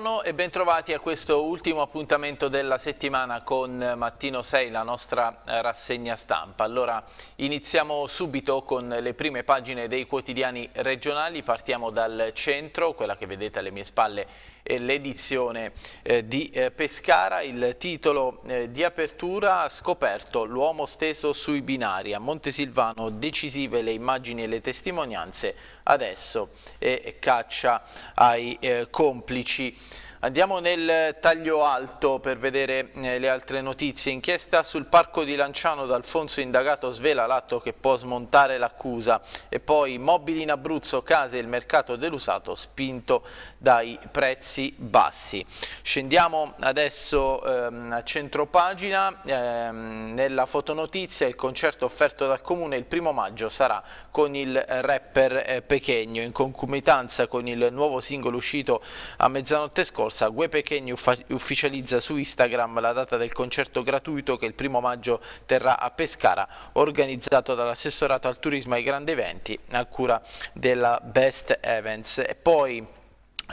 Buongiorno e bentrovati a questo ultimo appuntamento della settimana con Mattino 6, la nostra eh, rassegna stampa. Allora iniziamo subito con le prime pagine dei quotidiani regionali, partiamo dal centro, quella che vedete alle mie spalle l'edizione eh, di eh, Pescara. Il titolo eh, di apertura scoperto l'uomo steso sui binari. A Montesilvano decisive le immagini e le testimonianze, adesso caccia ai complici. Andiamo nel taglio alto per vedere eh, le altre notizie. Inchiesta sul parco di Lanciano d'Alfonso indagato svela l'atto che può smontare l'accusa e poi mobili in Abruzzo, case e il mercato dell'usato spinto dai prezzi bassi. Scendiamo adesso ehm, a centropagina, ehm, nella fotonotizia il concerto offerto dal Comune il primo maggio sarà con il rapper eh, Pechegno in concomitanza con il nuovo singolo uscito a mezzanotte scorsa scorsa Gue Pechegni ufficializza su Instagram la data del concerto gratuito che il primo maggio terrà a Pescara, organizzato dall'assessorato al turismo ai grandi eventi a cura della Best Events. E poi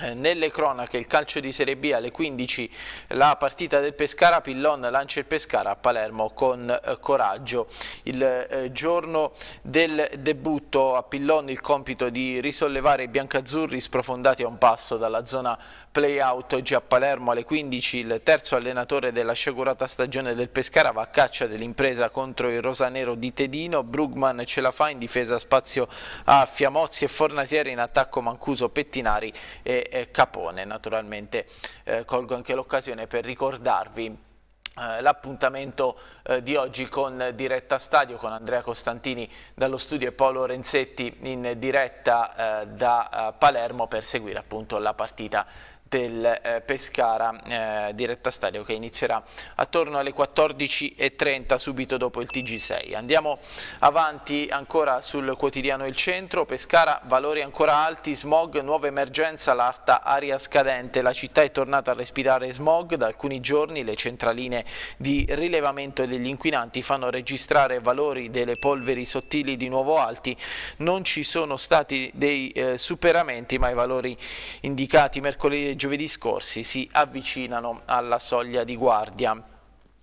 eh, nelle cronache il calcio di Serie B alle 15 la partita del Pescara, Pillon lancia il Pescara a Palermo con eh, coraggio. Il eh, giorno del debutto a Pillon il compito di risollevare i biancazzurri sprofondati a un passo dalla zona play-out. Oggi a Palermo alle 15 il terzo allenatore della sciagurata stagione del Pescara va a caccia dell'impresa contro il Rosanero di Tedino. Brugman ce la fa in difesa spazio a Fiamozzi e Fornasieri in attacco Mancuso, Pettinari e Capone. Naturalmente eh, colgo anche l'occasione per ricordarvi eh, l'appuntamento eh, di oggi con Diretta Stadio con Andrea Costantini dallo studio e Paolo Renzetti in diretta eh, da Palermo per seguire appunto la partita del eh, Pescara eh, diretta stadio che inizierà attorno alle 14.30 subito dopo il TG6. Andiamo avanti ancora sul quotidiano Il Centro, Pescara valori ancora alti, smog, nuova emergenza, l'arta aria scadente, la città è tornata a respirare smog, da alcuni giorni le centraline di rilevamento degli inquinanti fanno registrare valori delle polveri sottili di nuovo alti, non ci sono stati dei eh, superamenti ma i valori indicati mercoledì giovedì scorsi si avvicinano alla soglia di guardia.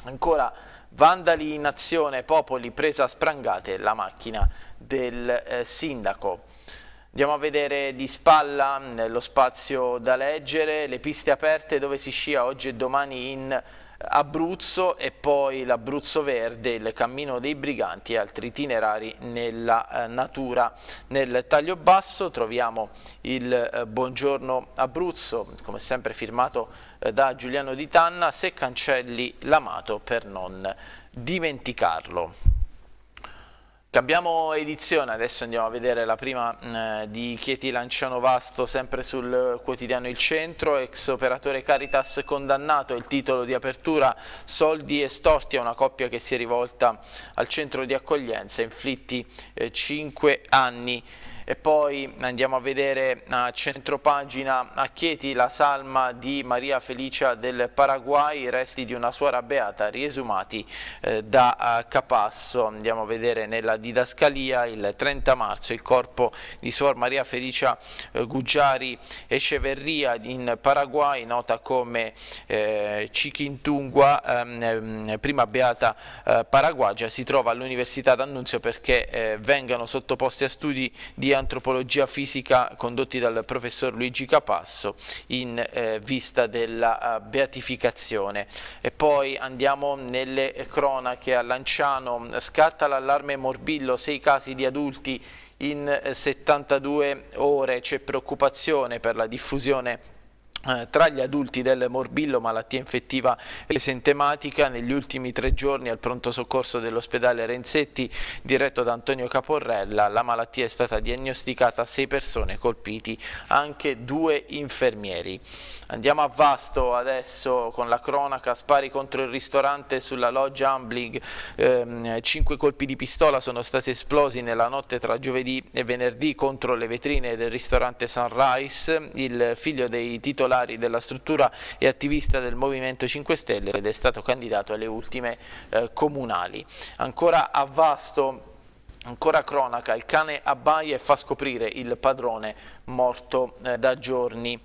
Ancora vandali in azione, Popoli presa a sprangate la macchina del eh, sindaco. Andiamo a vedere di spalla lo spazio da leggere le piste aperte dove si scia oggi e domani in Abruzzo e poi l'Abruzzo Verde, il Cammino dei Briganti e altri itinerari nella eh, natura. Nel taglio basso troviamo il eh, Buongiorno Abruzzo, come sempre firmato eh, da Giuliano Di Tanna, se cancelli l'amato per non dimenticarlo. Cambiamo edizione, adesso andiamo a vedere la prima eh, di Chieti Lanciano Vasto, sempre sul quotidiano Il Centro, ex operatore Caritas condannato, il titolo di apertura Soldi estorti a una coppia che si è rivolta al centro di accoglienza, inflitti eh, 5 anni e poi andiamo a vedere a centropagina a Chieti la salma di Maria Felicia del Paraguay, i resti di una suora beata riesumati eh, da eh, Capasso. Andiamo a vedere nella didascalia il 30 marzo il corpo di suor Maria Felicia eh, Guggiari Echeverria in Paraguay, nota come eh, Cichintungua, ehm, ehm, prima beata eh, paraguagia, si trova all'Università d'Annunzio perché eh, vengano sottoposti a studi di Annunzio antropologia fisica condotti dal professor Luigi Capasso in eh, vista della uh, beatificazione. E poi andiamo nelle cronache a Lanciano, scatta l'allarme morbillo, sei casi di adulti in 72 eh, ore, c'è preoccupazione per la diffusione eh, tra gli adulti del morbillo malattia infettiva esentematica negli ultimi tre giorni al pronto soccorso dell'ospedale Renzetti diretto da Antonio Caporrella la malattia è stata diagnosticata a sei persone colpiti anche due infermieri Andiamo a Vasto adesso con la cronaca, spari contro il ristorante sulla loggia Ambling, eh, cinque colpi di pistola sono stati esplosi nella notte tra giovedì e venerdì contro le vetrine del ristorante Sunrise, il figlio dei titolari della struttura è attivista del Movimento 5 Stelle ed è stato candidato alle ultime eh, comunali. Ancora a Vasto... Ancora cronaca, il cane abbaia e fa scoprire il padrone morto eh, da giorni.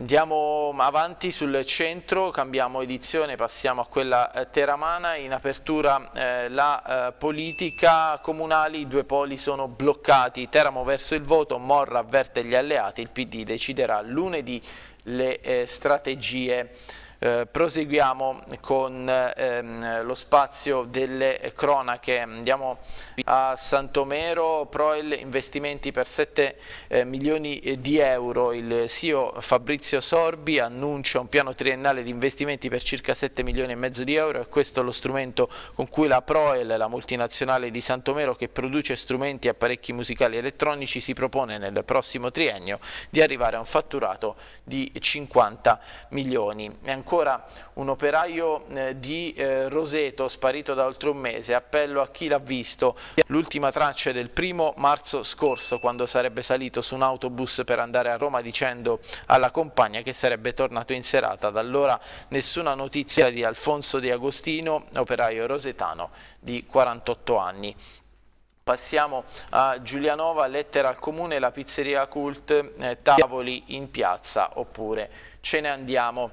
Andiamo avanti sul centro, cambiamo edizione, passiamo a quella eh, teramana, in apertura eh, la eh, politica comunale, i due poli sono bloccati, Teramo verso il voto, Morra avverte gli alleati, il PD deciderà lunedì le eh, strategie. Eh, proseguiamo con ehm, lo spazio delle cronache, andiamo a Santomero, Proel investimenti per 7 eh, milioni eh, di euro, il CEO Fabrizio Sorbi annuncia un piano triennale di investimenti per circa 7 milioni e mezzo di euro e questo è lo strumento con cui la Proel, la multinazionale di Santomero che produce strumenti e apparecchi musicali elettronici, si propone nel prossimo triennio di arrivare a un fatturato di 50 milioni. E ancora ancora un operaio eh, di eh, Roseto sparito da oltre un mese, appello a chi l'ha visto. L'ultima traccia del primo marzo scorso quando sarebbe salito su un autobus per andare a Roma dicendo alla compagna che sarebbe tornato in serata. Da allora nessuna notizia di Alfonso Di Agostino, operaio rosetano di 48 anni. Passiamo a Giulianova, lettera al comune, la pizzeria cult, eh, tavoli in piazza oppure ce ne andiamo.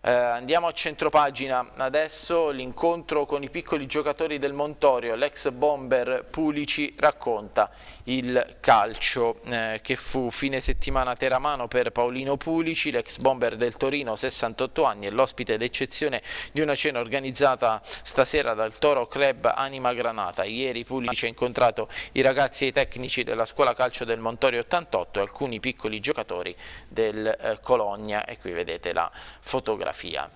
Eh, andiamo a centropagina adesso, l'incontro con i piccoli giocatori del Montorio, l'ex bomber Pulici racconta il calcio eh, che fu fine settimana Teramano per Paolino Pulici, l'ex bomber del Torino, 68 anni e l'ospite d'eccezione di una cena organizzata stasera dal Toro Club Anima Granata. Ieri Pulici ha incontrato i ragazzi e i tecnici della scuola calcio del Montorio 88 e alcuni piccoli giocatori del eh, Cologna e qui vedete la fotografia fotografia.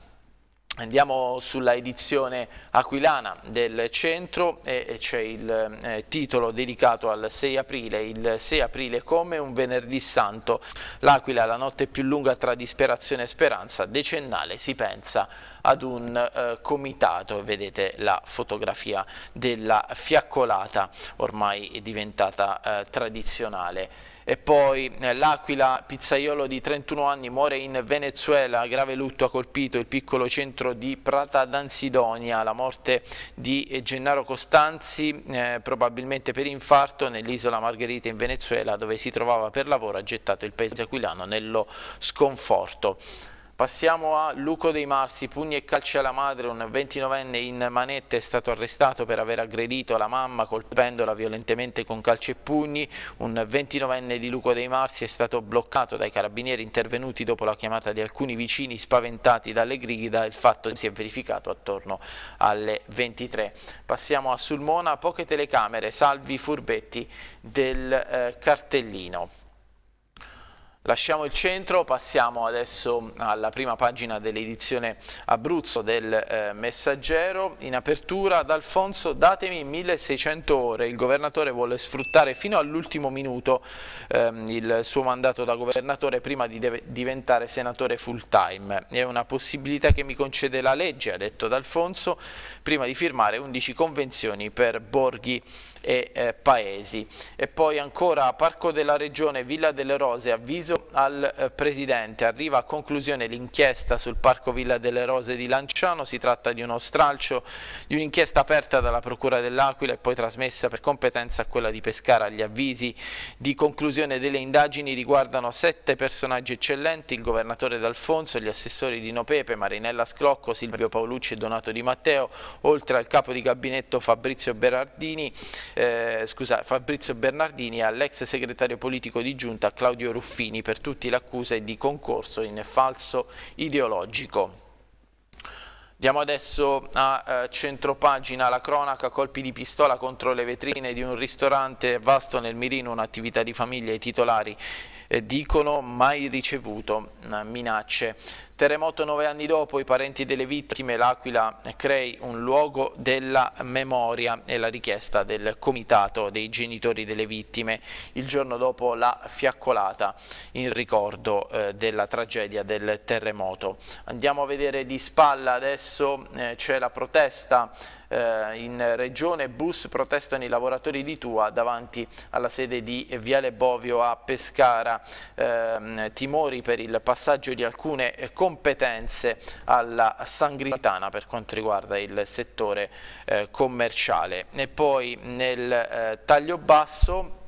Andiamo sulla edizione aquilana del centro e c'è il eh, titolo dedicato al 6 aprile, il 6 aprile come un venerdì santo, l'Aquila la notte più lunga tra disperazione e speranza, decennale si pensa ad un eh, comitato, vedete la fotografia della fiaccolata ormai diventata eh, tradizionale. E poi eh, l'Aquila Pizzaiolo di 31 anni muore in Venezuela, grave lutto ha colpito il piccolo centro di Prata d'Ansidonia, la morte di Gennaro Costanzi eh, probabilmente per infarto nell'isola Margherita in Venezuela dove si trovava per lavoro ha gettato il paese aquilano nello sconforto. Passiamo a Luco dei Marsi, pugni e calci alla madre, un 29enne in manette è stato arrestato per aver aggredito la mamma colpendola violentemente con calci e pugni, un 29enne di Luco dei Marsi è stato bloccato dai carabinieri intervenuti dopo la chiamata di alcuni vicini spaventati dalle grida, il fatto si è verificato attorno alle 23. Passiamo a Sulmona, poche telecamere, salvi furbetti del eh, cartellino. Lasciamo il centro, passiamo adesso alla prima pagina dell'edizione Abruzzo del eh, Messaggero. In apertura ad Alfonso datemi 1600 ore, il governatore vuole sfruttare fino all'ultimo minuto ehm, il suo mandato da governatore prima di diventare senatore full time. È una possibilità che mi concede la legge, ha detto D'Alfonso, prima di firmare 11 convenzioni per Borghi e eh, paesi. E poi ancora Parco della Regione Villa delle Rose, avviso al eh, Presidente, arriva a conclusione l'inchiesta sul Parco Villa delle Rose di Lanciano, si tratta di uno stralcio di un'inchiesta aperta dalla Procura dell'Aquila e poi trasmessa per competenza a quella di Pescara. Gli avvisi di conclusione delle indagini riguardano sette personaggi eccellenti, il governatore D'Alfonso, gli assessori di Nopepe, Marinella Sclocco, Silvio Paolucci e Donato Di Matteo, oltre al capo di gabinetto Fabrizio Berardini, eh, scusa, Fabrizio Bernardini all'ex segretario politico di giunta Claudio Ruffini per tutti l'accusa di concorso in falso ideologico. Andiamo adesso a eh, centropagina, la cronaca, colpi di pistola contro le vetrine di un ristorante vasto nel mirino, un'attività di famiglia, i titolari eh, dicono mai ricevuto eh, minacce Terremoto nove anni dopo, i parenti delle vittime, l'Aquila crei un luogo della memoria e la richiesta del comitato dei genitori delle vittime. Il giorno dopo la fiaccolata in ricordo eh, della tragedia del terremoto. Andiamo a vedere di spalla adesso eh, c'è la protesta eh, in regione bus protestano i lavoratori di Tua davanti alla sede di Viale Bovio a Pescara, eh, timori per il passaggio di alcune competenze alla Sangritana per quanto riguarda il settore eh, commerciale. E poi nel eh, taglio basso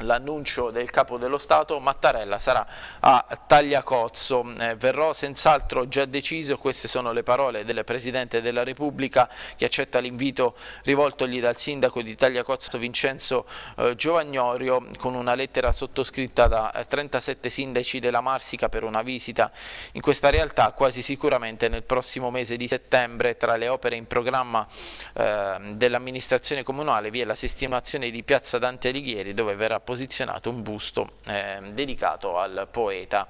l'annuncio del capo dello Stato, Mattarella sarà a Tagliacozzo, eh, verrò senz'altro già deciso, queste sono le parole del Presidente della Repubblica che accetta l'invito rivoltogli dal Sindaco di Tagliacozzo Vincenzo eh, Giovagnorio con una lettera sottoscritta da 37 eh, sindaci della Marsica per una visita in questa realtà quasi sicuramente nel prossimo mese di settembre tra le opere in programma dell'amministrazione comunale vi è la sistemazione di Piazza Dante Alighieri dove verrà posizionato un busto eh, dedicato al poeta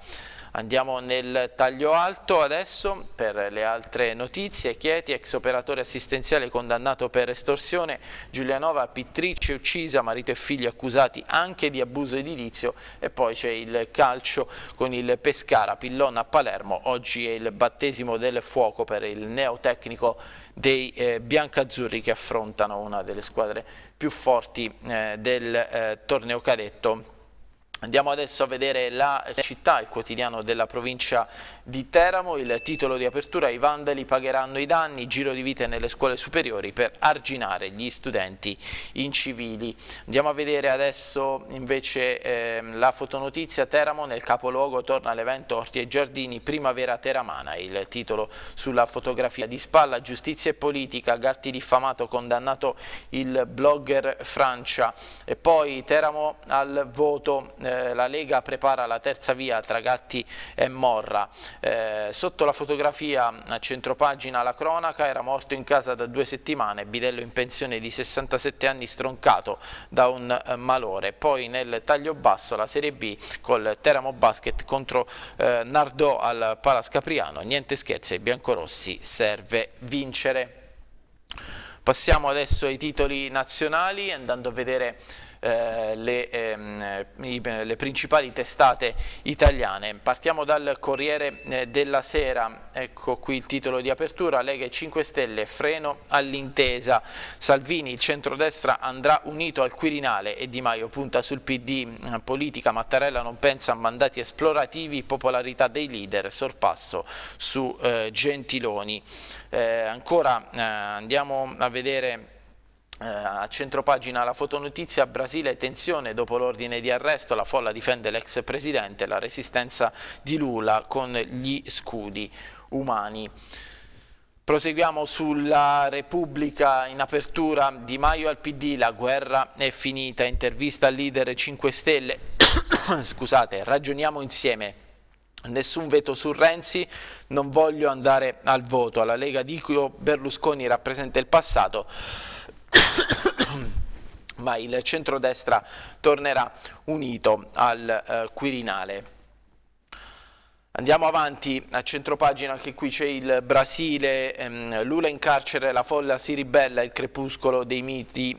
Andiamo nel taglio alto adesso per le altre notizie. Chieti, ex operatore assistenziale condannato per estorsione, Giulianova pittrice uccisa, marito e figli accusati anche di abuso edilizio e poi c'è il calcio con il Pescara, Pillon a Palermo, oggi è il battesimo del fuoco per il neotecnico dei eh, biancazzurri che affrontano una delle squadre più forti eh, del eh, torneo cadetto Andiamo adesso a vedere la città, il quotidiano della provincia di Teramo, il titolo di apertura, i vandali pagheranno i danni, giro di vite nelle scuole superiori per arginare gli studenti incivili. Andiamo a vedere adesso invece eh, la fotonotizia Teramo, nel capoluogo torna l'evento Orti e Giardini, primavera teramana, il titolo sulla fotografia di spalla, giustizia e politica, Gatti diffamato, condannato il blogger Francia e poi Teramo al voto, eh, la Lega prepara la terza via tra Gatti e Morra. Eh, sotto la fotografia a centropagina la cronaca era morto in casa da due settimane, bidello in pensione di 67 anni stroncato da un eh, malore. Poi nel taglio basso la Serie B col Teramo Basket contro eh, Nardò al Palas Capriano. Niente scherzi ai biancorossi, serve vincere. Passiamo adesso ai titoli nazionali andando a vedere eh, le, ehm, i, le, principali testate italiane. Partiamo dal Corriere eh, della Sera, ecco qui il titolo di apertura, Lega e 5 Stelle, freno all'intesa, Salvini, il centrodestra andrà unito al Quirinale e Di Maio punta sul PD, eh, politica Mattarella non pensa a mandati esplorativi, popolarità dei leader, sorpasso su eh, Gentiloni. Eh, ancora andiamo a vedere eh, a centropagina la fotonotizia Brasile tensione dopo l'ordine di arresto, la folla difende l'ex presidente, la resistenza di Lula con gli scudi umani. Proseguiamo sulla Repubblica in apertura Di Maio al PD, la guerra è finita, intervista al leader 5 Stelle, scusate, ragioniamo insieme. Nessun veto su Renzi, non voglio andare al voto. Alla Lega dico Berlusconi rappresenta il passato. ma il centrodestra tornerà unito al eh, Quirinale. Andiamo avanti a centropagina, anche qui c'è il Brasile, ehm, Lula in carcere, la folla si ribella, il crepuscolo dei miti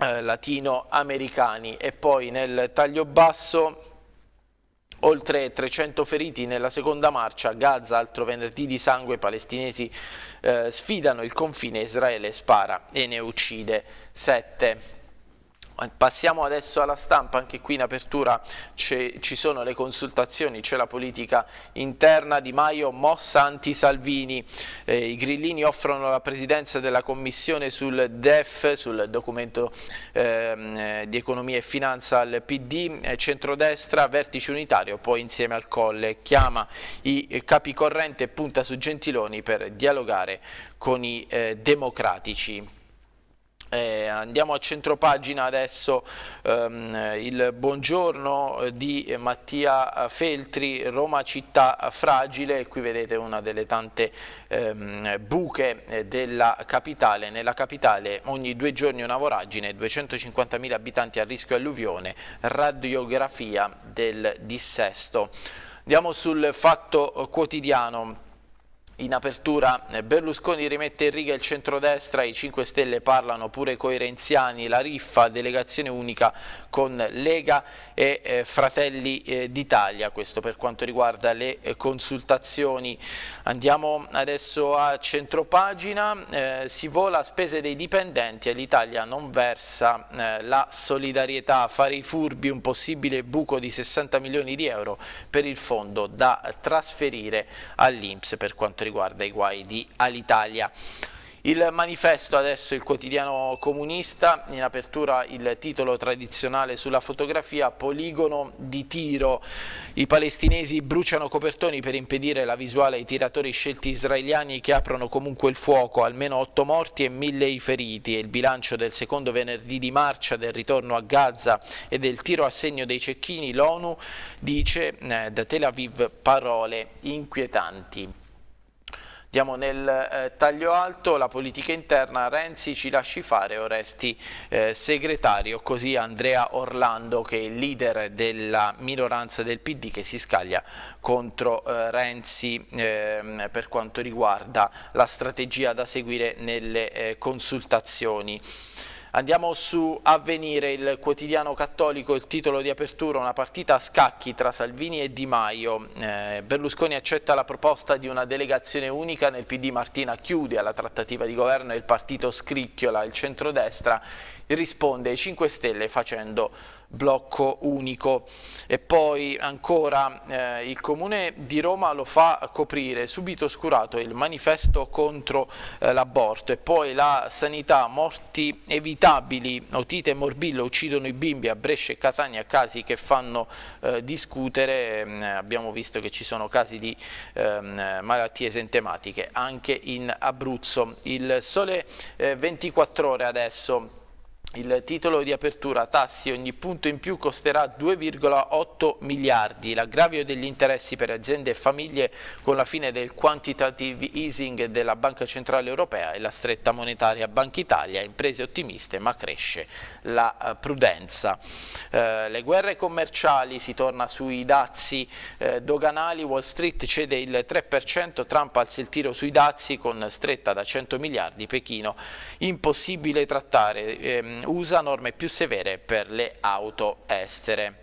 eh, latinoamericani e poi nel taglio basso Oltre 300 feriti nella seconda marcia a Gaza, altro venerdì di sangue, i palestinesi eh, sfidano il confine, Israele spara e ne uccide 7. Passiamo adesso alla stampa, anche qui in apertura ci sono le consultazioni, c'è la politica interna di Maio, mossa anti-Salvini, eh, i grillini offrono la presidenza della commissione sul DEF, sul documento ehm, eh, di economia e finanza al PD, eh, centrodestra, vertice unitario, poi insieme al Colle, chiama i capi corrente e punta su Gentiloni per dialogare con i eh, democratici. Eh, andiamo a centropagina adesso ehm, il buongiorno eh, di Mattia eh, Feltri, Roma città eh, fragile, qui vedete una delle tante ehm, buche della capitale, nella capitale ogni due giorni una voragine, 250.000 abitanti a rischio alluvione, radiografia del dissesto. Andiamo sul fatto quotidiano. In apertura Berlusconi rimette in riga il centrodestra, i 5 Stelle parlano pure coi renziani, la riffa, delegazione unica con Lega e eh, Fratelli eh, d'Italia, questo per quanto riguarda le eh, consultazioni. Andiamo adesso a centropagina, eh, si vola a spese dei dipendenti e l'Italia non versa eh, la solidarietà, fare i furbi un possibile buco di 60 milioni di euro per il fondo da trasferire all'Inps per quanto riguarda riguarda i guai di Alitalia. Il manifesto adesso il quotidiano comunista, in apertura il titolo tradizionale sulla fotografia Poligono di tiro. I palestinesi bruciano copertoni per impedire la visuale ai tiratori scelti israeliani che aprono comunque il fuoco, almeno 8 morti e 1000 i feriti. E il bilancio del secondo venerdì di marcia del ritorno a Gaza e del tiro a segno dei cecchini, l'ONU dice eh, da Tel Aviv parole inquietanti. Andiamo nel eh, taglio alto, la politica interna, Renzi ci lasci fare, Oresti eh, segretario, così Andrea Orlando che è il leader della minoranza del PD che si scaglia contro eh, Renzi ehm, per quanto riguarda la strategia da seguire nelle eh, consultazioni. Andiamo su Avvenire, il quotidiano cattolico, il titolo di apertura, una partita a scacchi tra Salvini e Di Maio. Eh, Berlusconi accetta la proposta di una delegazione unica, nel PD Martina chiude alla trattativa di governo e il partito scricchiola il centrodestra risponde ai 5 Stelle facendo blocco unico. E poi ancora eh, il Comune di Roma lo fa coprire, subito oscurato il manifesto contro eh, l'aborto e poi la sanità, morti evitabili, otite e morbillo uccidono i bimbi a Brescia e Catania, casi che fanno eh, discutere, mm, abbiamo visto che ci sono casi di ehm, malattie esentematiche anche in Abruzzo. Il sole 24 eh, ore adesso il titolo di apertura tassi ogni punto in più costerà 2,8 miliardi. L'aggravio degli interessi per aziende e famiglie con la fine del quantitative easing della Banca Centrale Europea e la stretta monetaria Banca Italia, imprese ottimiste ma cresce la eh, prudenza. Eh, le guerre commerciali, si torna sui dazi eh, doganali, Wall Street cede il 3%, Trump alza il tiro sui dazi con stretta da 100 miliardi, Pechino impossibile trattare. Eh, Mm, USA norme più severe per le auto estere.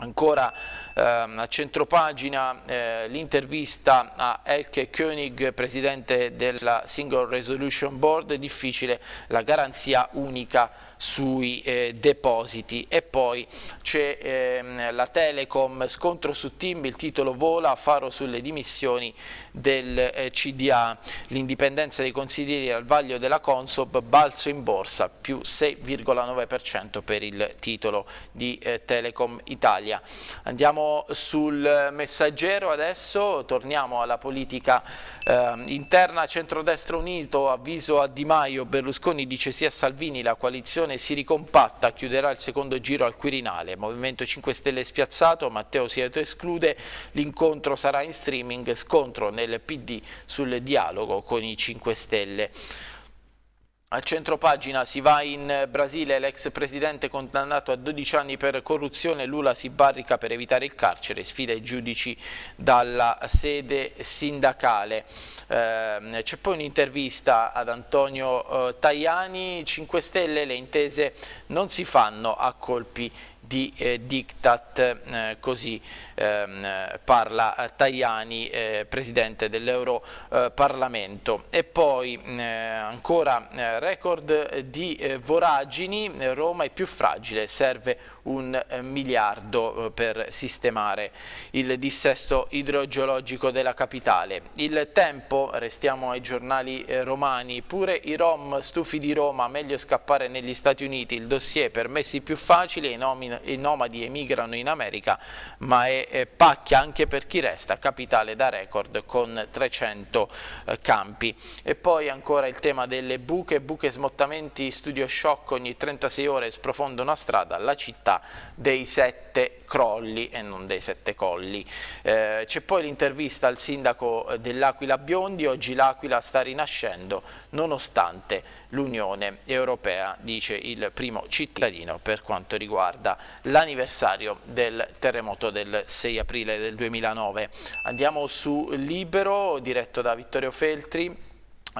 Ancora ehm, a centropagina eh, l'intervista a Elke König, presidente della Single Resolution Board, è difficile la garanzia unica sui eh, depositi e poi c'è ehm, la Telecom, scontro su Tim, il titolo vola, faro sulle dimissioni del eh, CDA, l'indipendenza dei consiglieri al vaglio della Consob, balzo in borsa più 6,9% per il titolo di eh, Telecom Italia. Andiamo sul messaggero adesso, torniamo alla politica eh, interna, centrodestra unito, avviso a Di Maio, Berlusconi dice sì a Salvini, la coalizione si ricompatta, chiuderà il secondo giro al Quirinale, Movimento 5 Stelle spiazzato, Matteo Sieto esclude, l'incontro sarà in streaming, scontro nel del PD sul dialogo con i 5 Stelle. A pagina si va in Brasile, l'ex presidente condannato a 12 anni per corruzione, Lula si barrica per evitare il carcere, sfida i giudici dalla sede sindacale. Eh, C'è poi un'intervista ad Antonio eh, Tajani, 5 Stelle, le intese non si fanno a colpi di eh, diktat, eh, così ehm, parla eh, Tajani, eh, presidente dell'Europarlamento. e poi mm, eh, ancora eh, record di voragini, Roma è più fragile, serve un miliardo per sistemare il dissesto idrogeologico della capitale. Il tempo, restiamo ai giornali romani, pure i rom stufi di Roma, meglio scappare negli Stati Uniti, il dossier permessi più facile, i nomi i nomadi emigrano in America, ma è, pacchia anche per chi resta, capitale da record con 300 eh, campi. E poi ancora il tema delle buche, buche smottamenti, studio shock ogni 36 ore sprofonda una strada, la città dei sette sette crolli e non dei sette colli. Eh, C'è poi l'intervista al sindaco dell'Aquila Biondi, oggi l'Aquila sta rinascendo nonostante l'Unione Europea, dice il primo cittadino per quanto riguarda l'anniversario del terremoto del 6 aprile del 2009. Andiamo su Libero, diretto da Vittorio Feltri.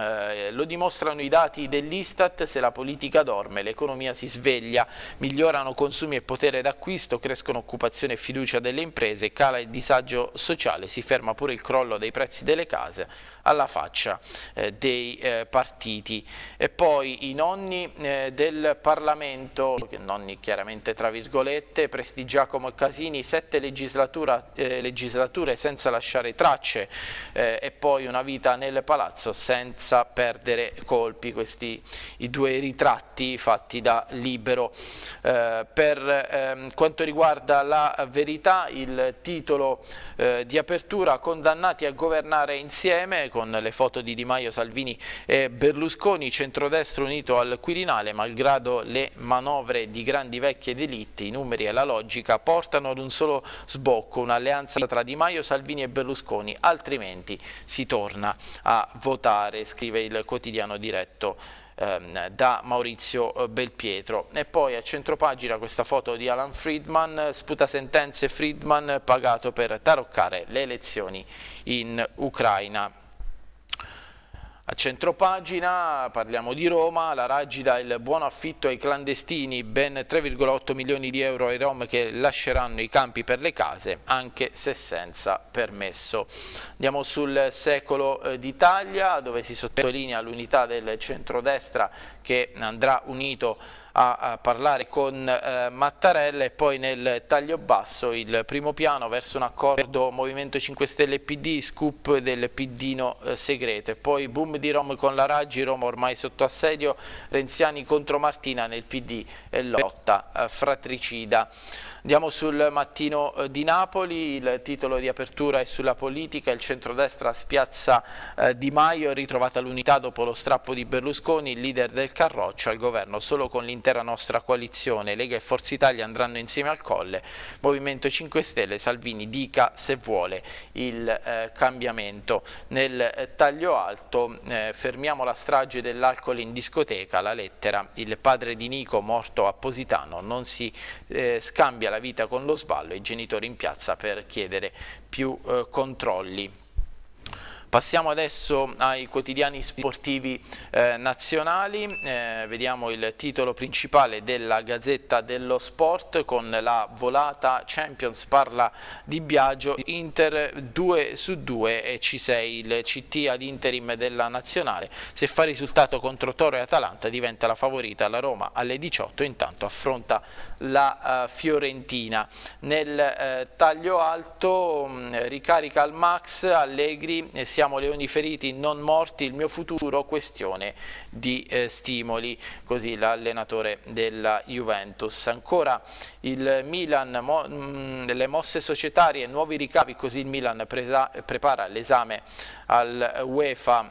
Eh, lo dimostrano i dati dell'Istat, se la politica dorme l'economia si sveglia, migliorano consumi e potere d'acquisto, crescono occupazione e fiducia delle imprese, cala il disagio sociale, si ferma pure il crollo dei prezzi delle case, alla faccia eh, dei eh, partiti. E poi i nonni eh, del Parlamento, nonni chiaramente tra virgolette, Presti Giacomo e Casini, sette eh, legislature senza lasciare tracce eh, e poi una vita nel palazzo senza perdere colpi, questi i due ritratti fatti da Libero. Eh, per ehm, quanto riguarda la verità, il titolo di apertura, condannati a governare insieme, con le foto di Di Maio, Salvini e Berlusconi, centrodestra unito al Quirinale, malgrado le manovre di grandi vecchie delitti, i numeri e la logica portano ad un solo sbocco, un'alleanza tra Di Maio, Salvini e Berlusconi, altrimenti si torna a votare, scrive il quotidiano diretto ehm, da Maurizio eh, Belpietro. E poi a centropagina questa foto di Alan Friedman, sputa sentenze Friedman pagato per taroccare le elezioni in Ucraina. A centropagina parliamo di Roma, la Raggi dà il buon affitto ai clandestini, ben 3,8 milioni di euro ai Rom che lasceranno i campi per le case, anche se senza permesso. Andiamo sul secolo eh, d'Italia dove si sottolinea l'unità del centrodestra che andrà unito a, a parlare con eh, Mattarella e poi nel taglio basso il primo piano verso un accordo Movimento 5 Stelle PD, scoop del Pidino eh, segreto e poi boom di Rom con la Raggi, Roma ormai sotto assedio, Renziani contro Martina nel PD e lotta eh, fratricida. Andiamo sul mattino eh, di Napoli, il titolo di apertura è sulla politica, il centrodestra spiazza eh, Di Maio, ritrovata l'unità dopo lo strappo di Berlusconi, il leader del Carroccio al governo solo con l'intera nostra coalizione, Lega e Forza Italia andranno insieme al Colle, Movimento 5 Stelle, Salvini dica se vuole il eh, cambiamento. Nel taglio alto fermiamo la strage dell'alcol in discoteca, la lettera, il padre di Nico morto a Positano, non si scambia la la vita con lo sballo, e i genitori in piazza per chiedere più eh, controlli Passiamo adesso ai quotidiani sportivi eh, nazionali, eh, vediamo il titolo principale della Gazzetta dello Sport con la volata Champions parla di Biagio, Inter 2 su 2 e C6, il CT ad interim della nazionale, se fa risultato contro Toro e Atalanta diventa la favorita, la Roma alle 18 intanto affronta la uh, Fiorentina. Nel uh, taglio alto mh, mm, ricarica al max, Allegri eh, si siamo leoni feriti, non morti, il mio futuro, questione di eh, stimoli, così l'allenatore della Juventus. Ancora il Milan, mo, mh, mm, le mosse societarie, nuovi ricavi, così il Milan presa, prepara l'esame al UEFA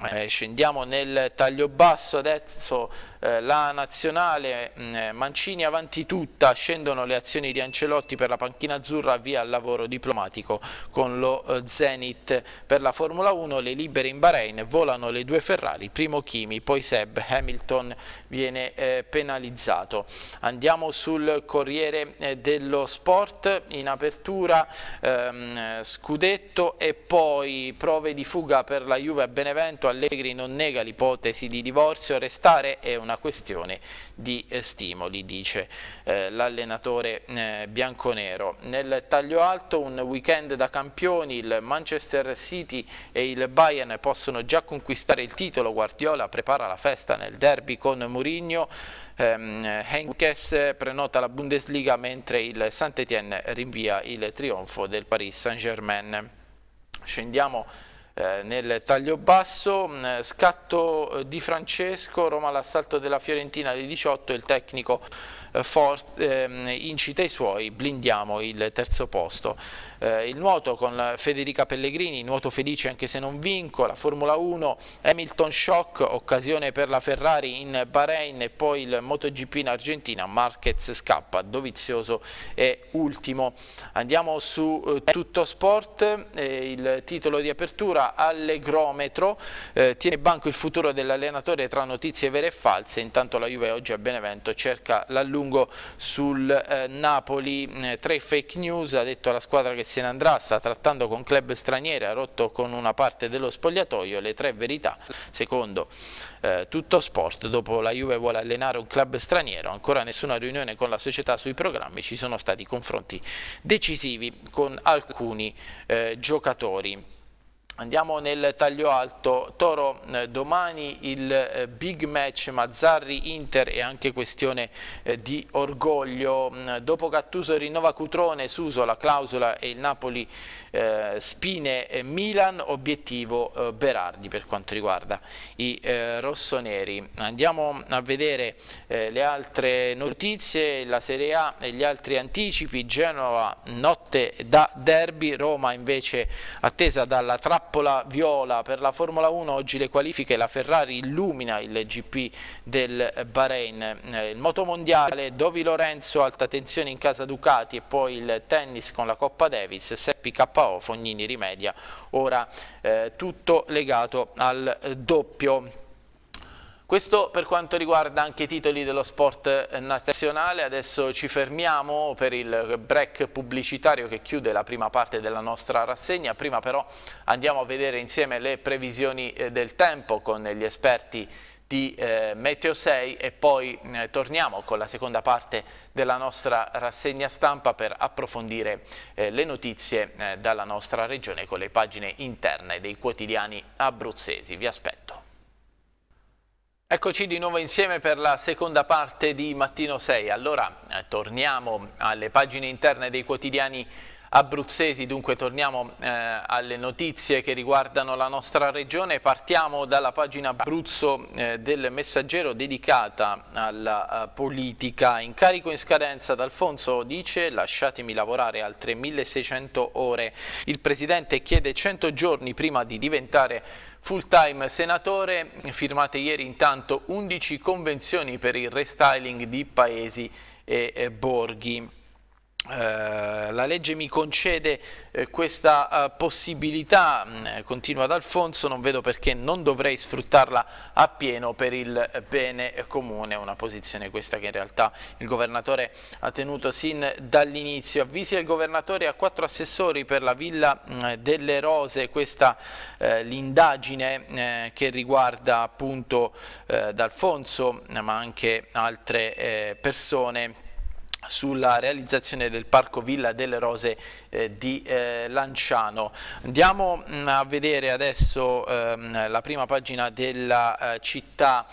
eh, scendiamo nel taglio basso adesso eh, la nazionale mh, mm, eh, Mancini avanti tutta scendono le azioni di Ancelotti per la panchina azzurra via al lavoro diplomatico con lo eh, Zenit per la Formula 1 le libere in Bahrain volano le due Ferrari primo Kimi poi Seb Hamilton viene eh, penalizzato andiamo sul Corriere eh, dello Sport in apertura ehm, Scudetto e poi prove di fuga per la Juve a Benevento Allegri non nega l'ipotesi di divorzio, restare è una questione di eh, stimoli, dice eh, l'allenatore eh, bianconero. Nel taglio alto un weekend da campioni, il Manchester City e il Bayern possono già conquistare il titolo, Guardiola prepara la festa nel derby con Mourinho, ehm, Henkes prenota la Bundesliga mentre il saint étienne rinvia il trionfo del Paris Saint-Germain. Scendiamo eh, nel taglio basso, mm, scatto eh, di Francesco, Roma l'assalto della Fiorentina di 18, il tecnico eh, ehm, incita i suoi, blindiamo il terzo posto. Eh, il nuoto con Federica Pellegrini, nuoto felice anche se non vinco, la Formula 1, Hamilton Shock, occasione per la Ferrari in Bahrain e poi il MotoGP in Argentina, Marquez scappa, Dovizioso è ultimo. Andiamo su eh, Tutto Sport, il titolo di apertura Allegrometro, tiene banco il futuro dell'allenatore tra notizie vere e false, intanto la Juve oggi a Benevento cerca l'allungamento lungo sul eh, Napoli, eh, tre fake news, ha detto alla squadra che se ne andrà, sta trattando con club stranieri, ha rotto con una parte dello spogliatoio, le tre verità, secondo eh, tutto sport, dopo la Juve vuole allenare un club straniero, ancora nessuna riunione con la società sui programmi, ci sono stati confronti decisivi con alcuni eh, giocatori. Andiamo nel taglio alto, Toro eh, domani il eh, big match Mazzarri-Inter è anche questione eh, di orgoglio, mm, dopo Cattuso rinnova Cutrone, Suso la clausola e il Napoli eh, Spine eh, Milan, obiettivo eh, Berardi per quanto riguarda i rossoneri. Andiamo a vedere le altre notizie, la Serie A e gli altri anticipi, Genova notte da derby, Roma invece attesa dalla trappola trappola viola per la Formula 1, oggi le qualifiche, la Ferrari illumina il GP del Bahrain, eh, il motomondiale Dovi Lorenzo, alta tensione in casa Ducati e poi il tennis con la Coppa Davis, Seppi KO, Fognini rimedia, ora eh, tutto legato al doppio. Questo per quanto riguarda anche i titoli dello sport eh, nazionale, adesso ci fermiamo per il break pubblicitario che chiude la prima parte della nostra rassegna, prima però andiamo a vedere insieme le previsioni eh, del tempo con gli esperti di eh, Meteo 6 e poi eh, torniamo con la seconda parte della nostra rassegna stampa per approfondire eh, le notizie eh, dalla nostra regione con le pagine interne dei quotidiani abruzzesi. Vi aspetto. Eccoci di nuovo insieme per la seconda parte di Mattino 6. Allora eh, torniamo alle pagine interne dei quotidiani abruzzesi, dunque torniamo eh, alle notizie che riguardano la nostra regione. Partiamo dalla pagina Abruzzo eh, del Messaggero dedicata alla eh, politica. Incarico in scadenza d'Alfonso dice lasciatemi lavorare altre 1600 ore. Il Presidente chiede 100 giorni prima di diventare Full time senatore, firmate ieri intanto 11 convenzioni per il restyling di paesi e borghi. Eh, la legge mi concede eh, questa eh, possibilità, mm, continua ad Alfonso, non vedo perché non dovrei sfruttarla appieno per il eh, bene comune, una posizione questa che in realtà il governatore ha tenuto sin dall'inizio. Avvisi al governatore a quattro assessori per la Villa mh, mm, delle Rose, questa eh, l'indagine che riguarda appunto D'Alfonso ma anche altre persone sulla realizzazione del Parco Villa delle Rose eh, di eh, Lanciano. Andiamo mm, a vedere adesso ehm, la prima pagina della eh, città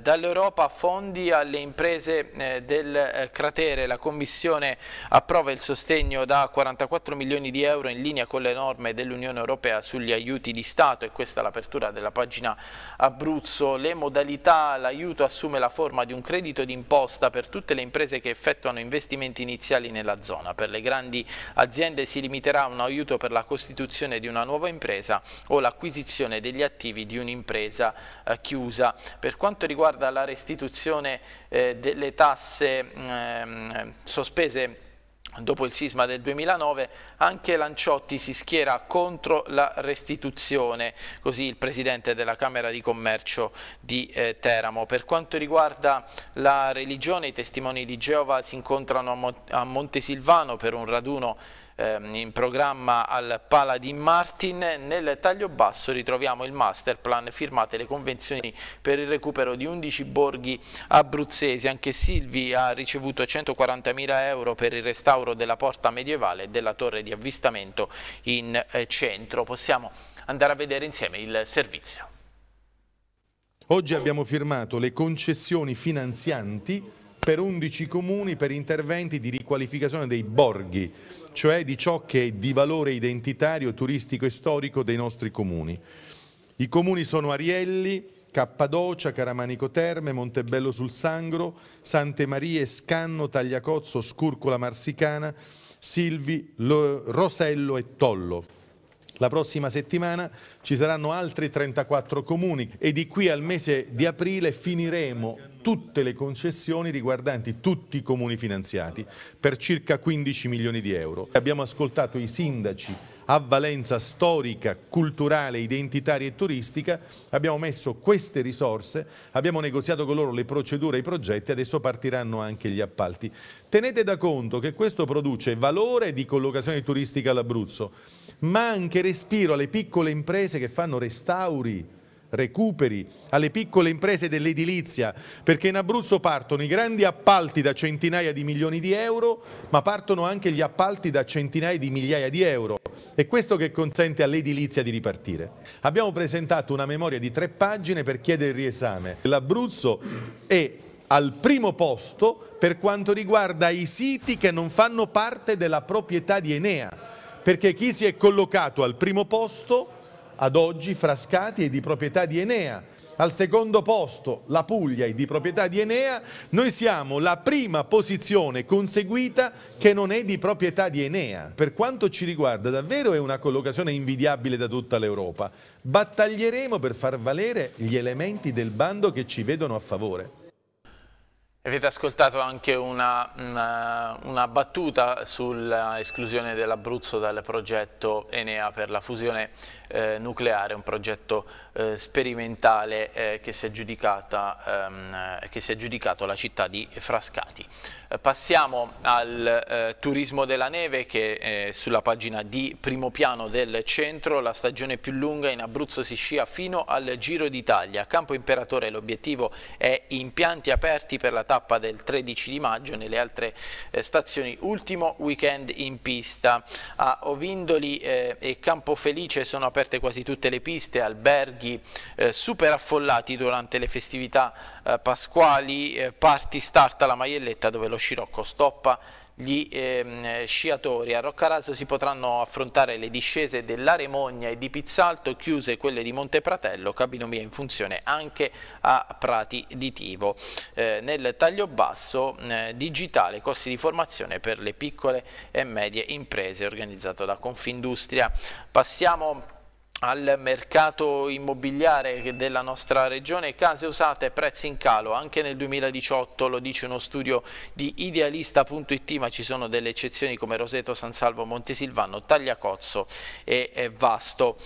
dall'Europa, fondi alle imprese del cratere, la Commissione approva il sostegno da 44 milioni di euro in linea con le norme dell'Unione Europea sugli aiuti di Stato e questa è l'apertura della pagina Abruzzo, le modalità, l'aiuto assume la forma di un credito d'imposta per tutte le imprese che effettuano investimenti iniziali nella zona, per le grandi aziende aziende si limiterà un aiuto per la costituzione di una nuova impresa o l'acquisizione degli attivi di un'impresa eh, chiusa. Per quanto riguarda la restituzione eh, delle tasse mm, ehm, sospese Dopo il sisma del 2009 anche Lanciotti si schiera contro la restituzione, così il presidente della Camera di Commercio di eh, Teramo. Per quanto riguarda la religione, i testimoni di Geova si incontrano a, Mont a Montesilvano per un raduno ehm, in programma al Paladin Martin. Nel taglio basso ritroviamo il master plan firmate le convenzioni per il recupero di 11 borghi abruzzesi. Anche Silvi ha ricevuto 140.000 euro per il restauro della porta medievale e della torre di avvistamento in eh, centro. Possiamo andare a vedere insieme il servizio. Oggi abbiamo firmato le concessioni finanzianti per 11 comuni per interventi di riqualificazione dei borghi cioè di ciò che è di valore identitario, turistico e storico dei nostri comuni. I comuni sono Arielli, Cappadocia, Caramanico Terme, Montebello sul Sangro, Sante Marie, Scanno, Tagliacozzo, Scurcola Marsicana, Silvi, Rosello e Tollo. La prossima settimana ci saranno altri 34 comuni e di qui al mese di aprile finiremo tutte le concessioni riguardanti tutti i comuni finanziati per circa 15 milioni di euro. Abbiamo ascoltato i sindaci a valenza storica, culturale, identitaria e turistica, abbiamo messo queste risorse, abbiamo negoziato con loro le procedure e i progetti, adesso partiranno anche gli appalti. Tenete da conto che questo produce valore di collocazione turistica all'Abruzzo, ma anche respiro alle piccole imprese che fanno restauri, recuperi alle piccole imprese dell'edilizia, perché in Abruzzo partono i grandi appalti da centinaia di milioni di euro, ma partono anche gli appalti da centinaia di migliaia di euro. È questo che consente all'edilizia di ripartire. Abbiamo presentato una memoria di tre pagine per chiedere il riesame. L'Abruzzo è al primo posto per quanto riguarda i siti che non fanno parte della proprietà di Enea, perché chi si è collocato al primo posto ad oggi Frascati è di proprietà di Enea. Al secondo posto la Puglia è di proprietà di Enea. Noi siamo la prima posizione conseguita che non è di proprietà di Enea. Per quanto ci riguarda davvero è una collocazione invidiabile da tutta l'Europa. Battaglieremo per far valere gli elementi del bando che ci vedono a favore. Avete ascoltato anche una, una, una battuta sull'esclusione dell'Abruzzo dal progetto Enea per la fusione eh, nucleare, un progetto eh, sperimentale eh, che, si è ehm, eh, che si è giudicato la città di Frascati. Eh, passiamo al eh, turismo della neve che è sulla pagina di primo piano del centro, la stagione più lunga in Abruzzo si scia fino al Giro d'Italia. Campo Imperatore l'obiettivo è impianti aperti per la tappa del 13 di maggio, nelle altre stazioni ultimo weekend in pista. A Ovindoli e Campo Felice sono aperti aperte quasi tutte le piste, alberghi eh, super affollati durante le festività eh, pasquali, eh, parti start alla maglielletta dove lo scirocco stoppa gli ehm, sciatori. A Roccaraso si potranno affrontare le discese dell'Aremogna e di Pizzalto, chiuse quelle di Montepratello, mia in funzione anche a Prati di Tivo. Eh, nel taglio basso eh, digitale, costi di formazione per le piccole e medie imprese organizzato da Confindustria. Passiamo al mercato immobiliare della nostra regione, case usate e prezzi in calo, anche nel 2018 lo dice uno studio di idealista.it, ma ci sono delle eccezioni come Roseto, San Salvo, Montesilvano, Tagliacozzo e eh, Vasto.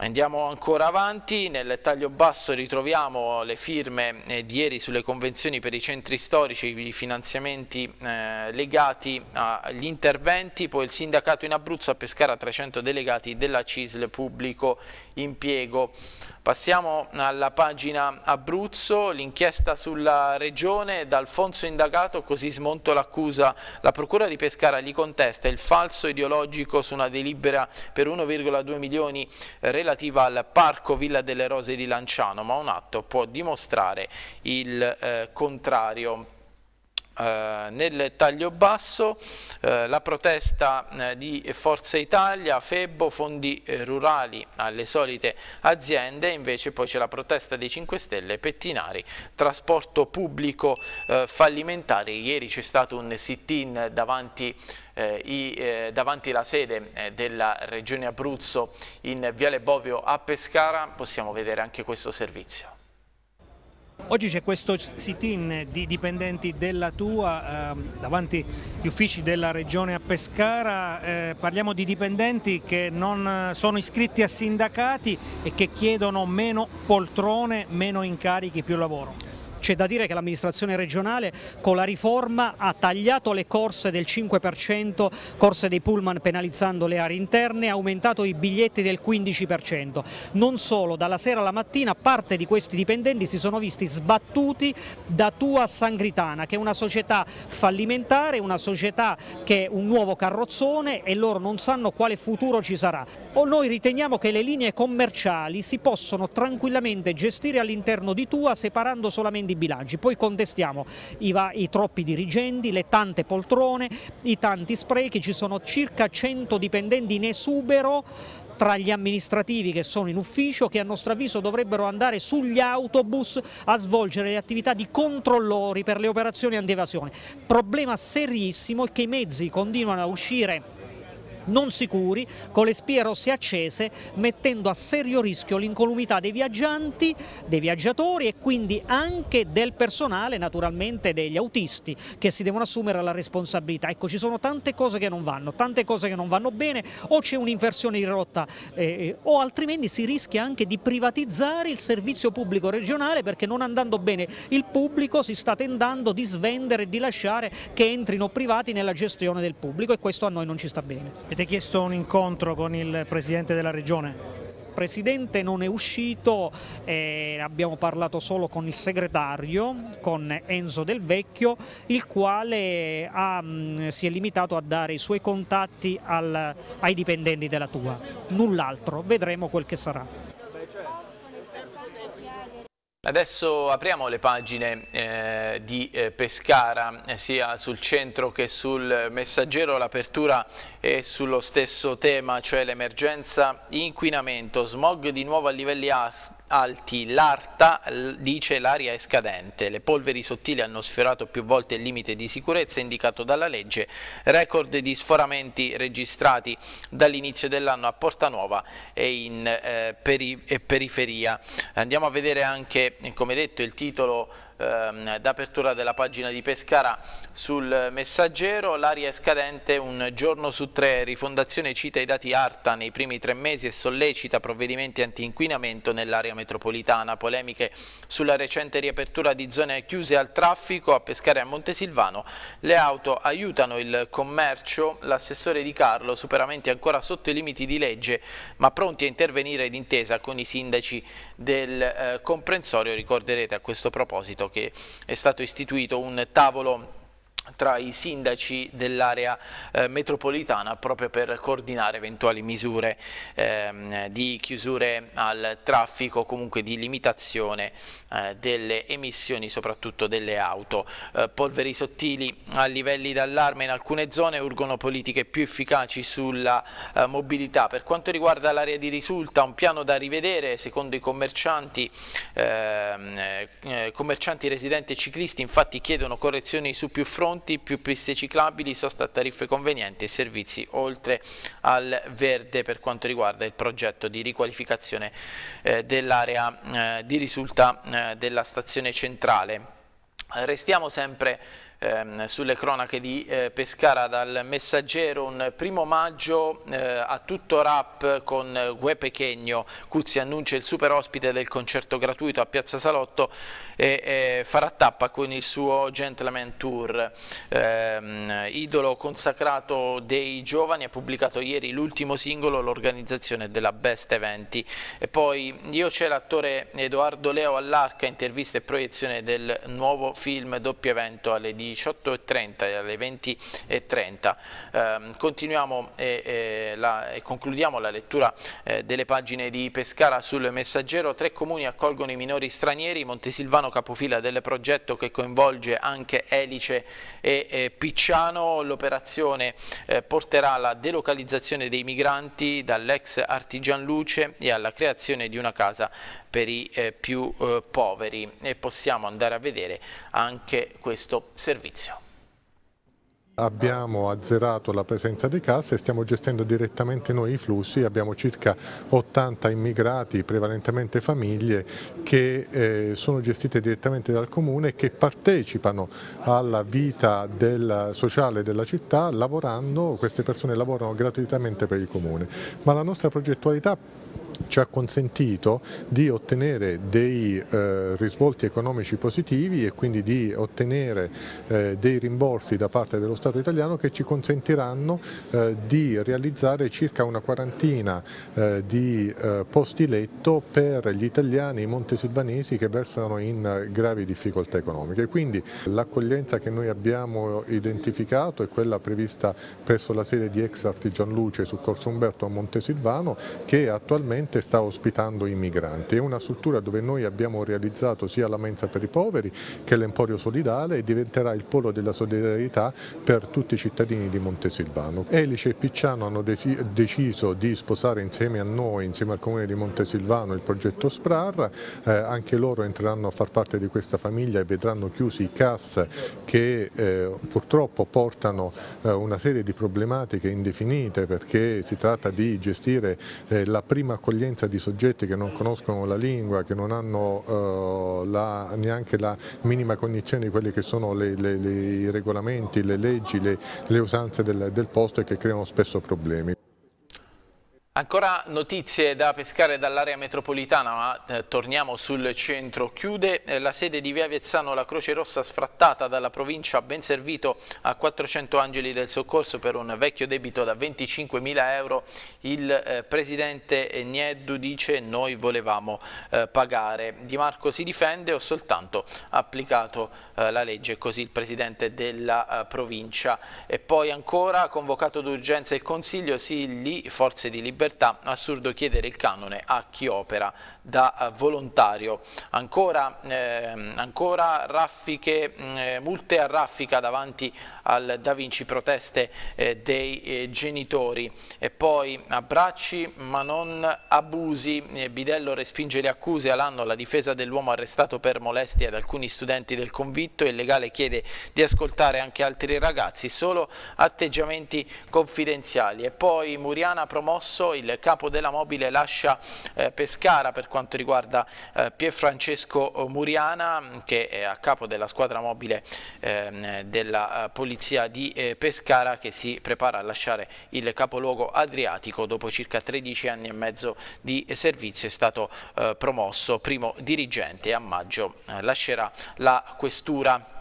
Andiamo ancora avanti, nel taglio basso ritroviamo le firme eh, di ieri sulle convenzioni per i centri storici, i finanziamenti eh, legati agli interventi, poi il sindacato in Abruzzo a Pescara 300 delegati della CISL pubblico impiego. Passiamo alla pagina Abruzzo, l'inchiesta sulla regione, D'Alfonso indagato così smonto l'accusa, la procura di Pescara gli contesta il falso ideologico su una delibera per 1,2 milioni relativa relativa al Parco Villa delle Rose di Lanciano, ma un atto può dimostrare il eh, contrario. Uh, nel taglio basso uh, la protesta uh, di Forza Italia, Febbo, fondi rurali alle solite aziende, invece poi c'è la protesta dei 5 Stelle, Pettinari, trasporto pubblico fallimentare. Ieri c'è stato un sit-in davanti a eh, i, eh, davanti alla sede eh, della Regione Abruzzo in Viale Bovio a Pescara, possiamo vedere anche questo servizio. Oggi c'è questo sit-in di dipendenti della tua eh, davanti agli uffici della regione a Pescara, eh, parliamo di dipendenti che non eh, sono iscritti a sindacati e che chiedono meno poltrone, meno incarichi, più lavoro. C'è da dire che l'amministrazione regionale con la riforma ha tagliato le corse del 5%, corse dei pullman penalizzando le aree interne, ha aumentato i biglietti del 15%. Non solo, dalla sera alla mattina parte di questi dipendenti si sono visti sbattuti da Tua Sangritana, che è una società fallimentare, una società che è un nuovo carrozzone e loro non sanno quale futuro ci sarà. O noi riteniamo che le linee commerciali si possono tranquillamente gestire all'interno di Tua separando solamente grandi bilanci, poi contestiamo i, i troppi dirigenti, le tante poltrone, i tanti sprechi, ci sono circa 100 dipendenti in esubero tra gli amministrativi che sono in ufficio che a nostro avviso dovrebbero andare sugli autobus a svolgere le attività di controllori per le operazioni antievasione. Problema serissimo è che i mezzi continuano a uscire non sicuri, con le spie rosse accese, mettendo a serio rischio l'incolumità dei viaggianti, dei viaggiatori e quindi anche del personale, naturalmente degli autisti, che si devono assumere la responsabilità. Ecco, ci sono tante cose che non vanno, tante cose che non vanno bene, o c'è un'inversione di rotta eh, eh, o altrimenti si rischia anche di privatizzare il servizio pubblico regionale perché non andando bene il pubblico si sta tentando di svendere e di lasciare che entrino privati nella gestione del pubblico e questo a noi non ci sta bene. Avete chiesto un incontro con il Presidente della Regione? presidente non è uscito, eh, abbiamo parlato solo con il segretario, con Enzo Del Vecchio, il quale eh, ha, mh, mm, si è limitato a dare i suoi contatti al, ai dipendenti della tua, null'altro, vedremo quel che sarà. Adesso apriamo le pagine eh, di eh, Pescara, eh, sia sul centro che sul messaggero, l'apertura è sullo stesso tema, cioè l'emergenza inquinamento, smog di nuovo a livelli alti alti l'ARTA dice l'aria è scadente, le polveri sottili hanno sfiorato più volte il limite di sicurezza indicato dalla legge, record di sforamenti registrati dall'inizio dell'anno a Porta Nuova e in eh, peri e periferia. Andiamo a vedere anche, come detto, il titolo ehm, d'apertura della pagina di Pescara sul messaggero, l'aria è scadente un giorno su tre, Rifondazione cita i dati ARTA nei primi tre mesi e sollecita provvedimenti anti-inquinamento nell'area metropolitana, polemiche sulla recente riapertura di zone chiuse al traffico a Pescara e a Montesilvano, le auto aiutano il commercio, l'assessore Di Carlo, superamenti ancora sotto i limiti di legge ma pronti a intervenire d'intesa con i sindaci del eh, comprensorio ricorderete a questo proposito che è stato istituito un tavolo tra i sindaci dell'area eh, metropolitana proprio per coordinare eventuali misure ehm, di chiusure al traffico, comunque di limitazione eh, delle emissioni soprattutto delle auto. Eh, polveri sottili a livelli d'allarme in alcune zone urgono politiche più efficaci sulla eh, mobilità. Per quanto riguarda l'area di risulta un piano da rivedere secondo i commercianti, ehm, eh, eh, commercianti residenti e ciclisti infatti chiedono correzioni su più fronti sconti, più piste ciclabili, sosta a tariffe convenienti e servizi oltre al verde per quanto riguarda il progetto di riqualificazione eh, dell'area eh, di risulta eh, della stazione centrale. Restiamo sempre ehm, sulle cronache di eh, Pescara dal messaggero un primo maggio eh, a tutto rap con Gue Pechegno Cuzzi annuncia il super ospite del concerto gratuito a Piazza Salotto e farà tappa con il suo Gentleman Tour ehm, idolo consacrato dei giovani ha pubblicato ieri l'ultimo singolo l'organizzazione della Best Eventi e poi io c'è l'attore Edoardo Leo all'Arca intervista e proiezione del nuovo film doppio evento alle 10 18.30 e alle 20.30. Eh, continuiamo e, e, la, e, concludiamo la lettura eh, delle pagine di Pescara sul messaggero. Tre comuni accolgono i minori stranieri, Montesilvano capofila del progetto che coinvolge anche Elice e, e Picciano. L'operazione eh, porterà alla delocalizzazione dei migranti dall'ex artigian Luce e alla creazione di una casa per i eh, più eh, poveri e possiamo andare a vedere anche questo servizio. Abbiamo azzerato la presenza di casse, stiamo gestendo direttamente noi i flussi, abbiamo circa 80 immigrati, prevalentemente famiglie, che eh, sono gestite direttamente dal comune e che partecipano alla vita del, sociale della città lavorando, queste persone lavorano gratuitamente per il comune. Ma la nostra progettualità ci ha consentito di ottenere dei eh, risvolti economici positivi e quindi di ottenere eh, dei rimborsi da parte dello Stato italiano che ci consentiranno eh, di realizzare circa una quarantina eh, di eh, posti letto per gli italiani, montesilvanesi che versano in eh, gravi difficoltà economiche. Quindi l'accoglienza che noi abbiamo identificato è quella prevista presso la sede di ex Artigian Luce su Corso Umberto a Montesilvano che attualmente attualmente sta ospitando i migranti. È una struttura dove noi abbiamo realizzato sia la mensa per i poveri che l'emporio solidale e diventerà il polo della solidarietà per tutti i cittadini di Montesilvano. Elice e Picciano hanno deciso di sposare insieme a noi, insieme al comune di Montesilvano, il progetto SPRAR, eh, anche loro entreranno a far parte di questa famiglia e vedranno chiusi i CAS che eh, purtroppo portano eh, una serie di problematiche indefinite perché si tratta di gestire eh, la prima accoglienza l'accoglienza di soggetti che non conoscono la lingua, che non hanno eh, la, neanche la minima cognizione di quelli che sono le, le, le, i regolamenti, le leggi, le, usanze del, del posto e che creano spesso problemi. Ancora notizie da pescare dall'area metropolitana, ma eh, torniamo sul centro. Chiude eh, la sede di Via Vezzano la Croce Rossa sfrattata dalla provincia, ben servito a 400 angeli del soccorso per un vecchio debito da 25.000 euro. Il eh, presidente Nieddu dice noi volevamo eh, pagare. Di Marco si difende, ho soltanto applicato eh, la legge, così il presidente della eh, provincia. E poi ancora convocato d'urgenza il Consiglio, sì, lì forze di libertà libertà, assurdo chiedere il canone a chi opera da eh, volontario. Ancora, eh, ancora raffiche, eh, multe a raffica davanti al Da Vinci, proteste eh, dei eh, genitori. E poi abbracci ma non abusi, eh, Bidello respinge le accuse all'anno alla difesa dell'uomo arrestato per molestie ad alcuni studenti del convitto e il legale chiede di ascoltare anche altri ragazzi, solo atteggiamenti confidenziali. E poi Muriana promosso, il capo della mobile lascia Pescara per quanto quanto riguarda eh, Pierfrancesco Muriana che è a capo della squadra mobile ehm, eh, della polizia di eh, Pescara che si prepara a lasciare il capoluogo adriatico dopo circa 13 anni e mezzo di servizio è stato eh, promosso primo dirigente a maggio eh, lascerà la questura.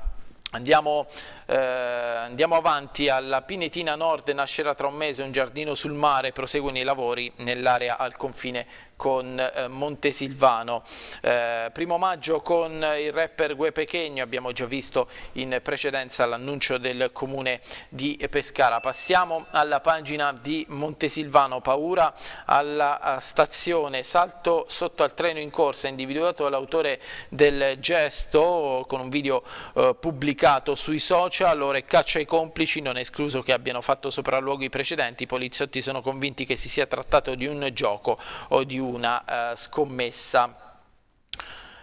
Andiamo, eh, andiamo, avanti, alla Pinetina Nord nascerà tra un mese un giardino sul mare, proseguono i lavori nell'area al confine con eh, Montesilvano. Eh, primo maggio con il rapper Gue Pechegno, abbiamo già visto in precedenza l'annuncio del comune di Pescara. Passiamo alla pagina di Montesilvano, paura alla eh, stazione, salto sotto al treno in corsa, individuato l'autore del gesto con un video eh, pubblicato sui social, ora caccia ai complici, non è escluso che abbiano fatto sopralluoghi precedenti, i poliziotti sono convinti che si sia trattato di un gioco o di un una eh, scommessa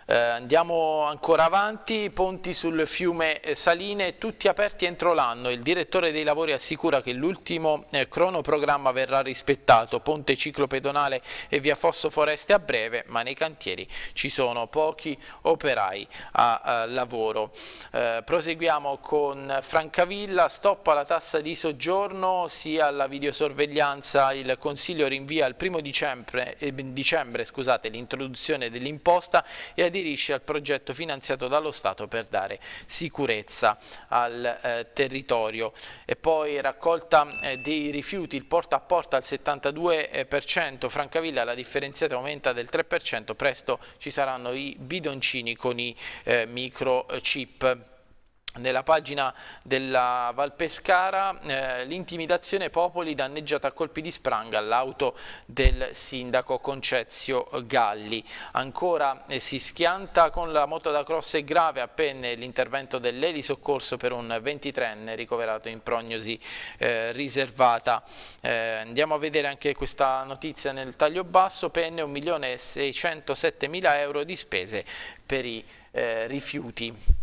eh, andiamo ancora avanti, ponti sul fiume eh, Saline tutti aperti entro l'anno, il direttore dei lavori assicura che l'ultimo eh, cronoprogramma verrà rispettato, ponte ciclopedonale e via Fosso Foreste a breve, ma nei cantieri ci sono pochi operai a, a eh, lavoro. Eh, proseguiamo con Francavilla, stoppa la tassa di soggiorno sia alla videosorveglianza, il Consiglio rinvia il primo dicembre, eh, dicembre l'introduzione dell'imposta e ad aderisce al progetto finanziato dallo Stato per dare sicurezza al eh, territorio. E poi raccolta eh, dei rifiuti, il porta a porta al 72%, Francavilla la differenziata aumenta del 3%, presto ci saranno i bidoncini con i eh, microchip nella pagina della Valpescara eh, l'intimidazione Popoli danneggiata a colpi di spranga all'auto del sindaco Concezio Galli. Ancora eh, si schianta con la moto da cross e grave appena l'intervento dell'elisoccorso per un 23enne ricoverato in prognosi eh, riservata. Eh, andiamo a vedere anche questa notizia nel taglio basso, penne 1.607.000 euro di spese per i eh, rifiuti.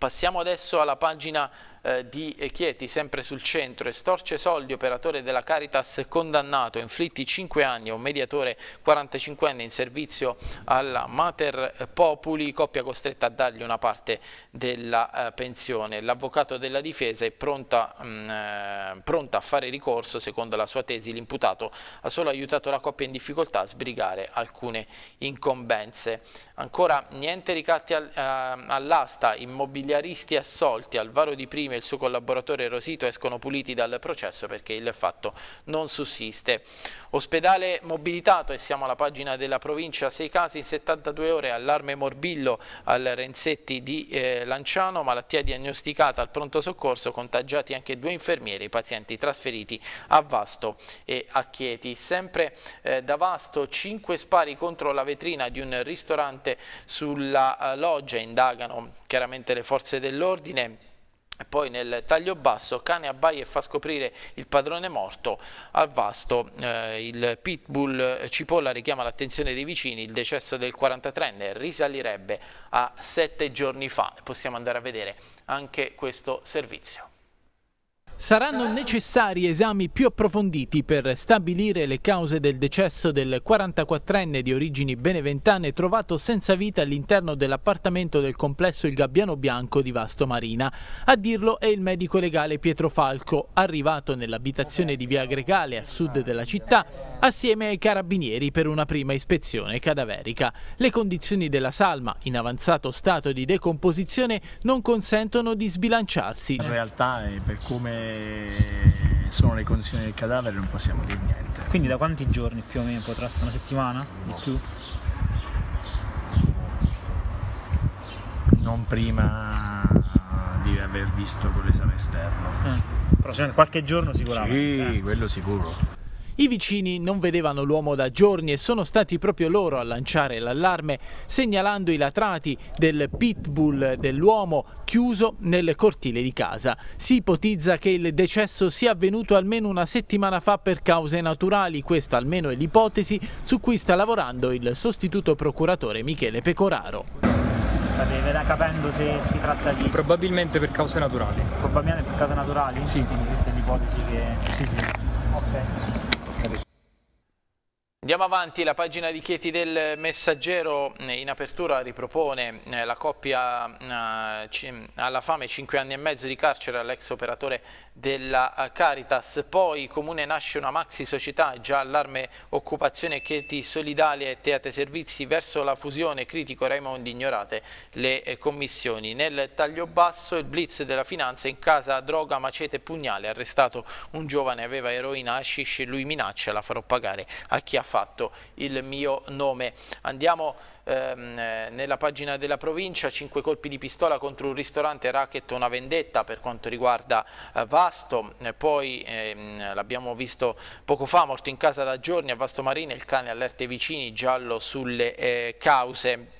Passiamo adesso alla pagina eh, di Chieti, sempre sul centro, estorce soldi, operatore della Caritas condannato, inflitti 5 anni a un mediatore 45enne in servizio alla Mater Populi, coppia costretta a dargli una parte della eh, pensione. L'avvocato della difesa è pronta, mh, mm, eh, pronta a fare ricorso, secondo la sua tesi l'imputato ha solo aiutato la coppia in difficoltà a sbrigare alcune incombenze. Ancora niente ricatti al, eh, all'asta, immobiliaristi assolti, Alvaro di Prima Lima e il suo collaboratore Rosito escono puliti dal processo perché il fatto non sussiste. Ospedale mobilitato e siamo alla pagina della provincia, 6 casi in 72 ore, allarme morbillo al Renzetti di eh, Lanciano, malattia diagnosticata al pronto soccorso, contagiati anche due infermieri, pazienti trasferiti a Vasto e a Chieti. Sempre eh, da Vasto 5 spari contro la vetrina di un ristorante sulla eh, loggia, indagano chiaramente le forze dell'ordine poi nel taglio basso cane abbaia e fa scoprire il padrone morto al vasto, eh, il pitbull cipolla richiama l'attenzione dei vicini, il decesso del 43enne risalirebbe a sette giorni fa, possiamo andare a vedere anche questo servizio. Saranno necessari esami più approfonditi per stabilire le cause del decesso del 44enne di origini beneventane trovato senza vita all'interno dell'appartamento del complesso Il Gabbiano Bianco di Vasto Marina. A dirlo è il medico legale Pietro Falco, arrivato nell'abitazione di Via Gregale a sud della città assieme ai carabinieri per una prima ispezione cadaverica. Le condizioni della salma, in avanzato stato di decomposizione, non consentono di sbilanciarsi. In realtà, per come eh, sono le condizioni del cadavere non possiamo dire niente. Quindi da quanti giorni più o meno potrà stare? Una settimana? Di più? Non prima di aver visto con l'esame esterno. Eh, però qualche giorno sicuramente. Sì, eh. quello sicuro. I vicini non vedevano l'uomo da giorni e sono stati proprio loro a lanciare l'allarme segnalando i latrati del pitbull dell'uomo chiuso nel cortile di casa. Si ipotizza che il decesso sia avvenuto almeno una settimana fa per cause naturali, questa almeno è l'ipotesi su cui sta lavorando il sostituto procuratore Michele Pecoraro state capendo se si tratta di... Probabilmente per cause naturali. Probabilmente per cause naturali? Sì. Quindi questa è l'ipotesi che... Sì, sì. Ok. Andiamo avanti, la pagina di Chieti del Messaggero eh, in apertura ripropone eh, la coppia eh, alla fame 5 anni e mezzo di carcere all'ex operatore della eh, Caritas, poi Comune nasce una maxi società, già allarme occupazione Cheti Solidale e Teate Servizi verso la fusione, critico Raimondi ignorate le eh, commissioni. Nel taglio basso il blitz della finanza in casa droga, macete e pugnale, arrestato un giovane aveva eroina, Ascisce, lui minaccia, la farò pagare a chi ha fatto il mio nome. Andiamo ehm, eh, nella pagina della provincia 5 colpi di pistola contro un ristorante racket una vendetta per quanto riguarda eh, Vasto e eh, poi ehm, l'abbiamo visto poco fa morto in casa da giorni a Vasto Marina il cane allerta i vicini giallo sulle eh, cause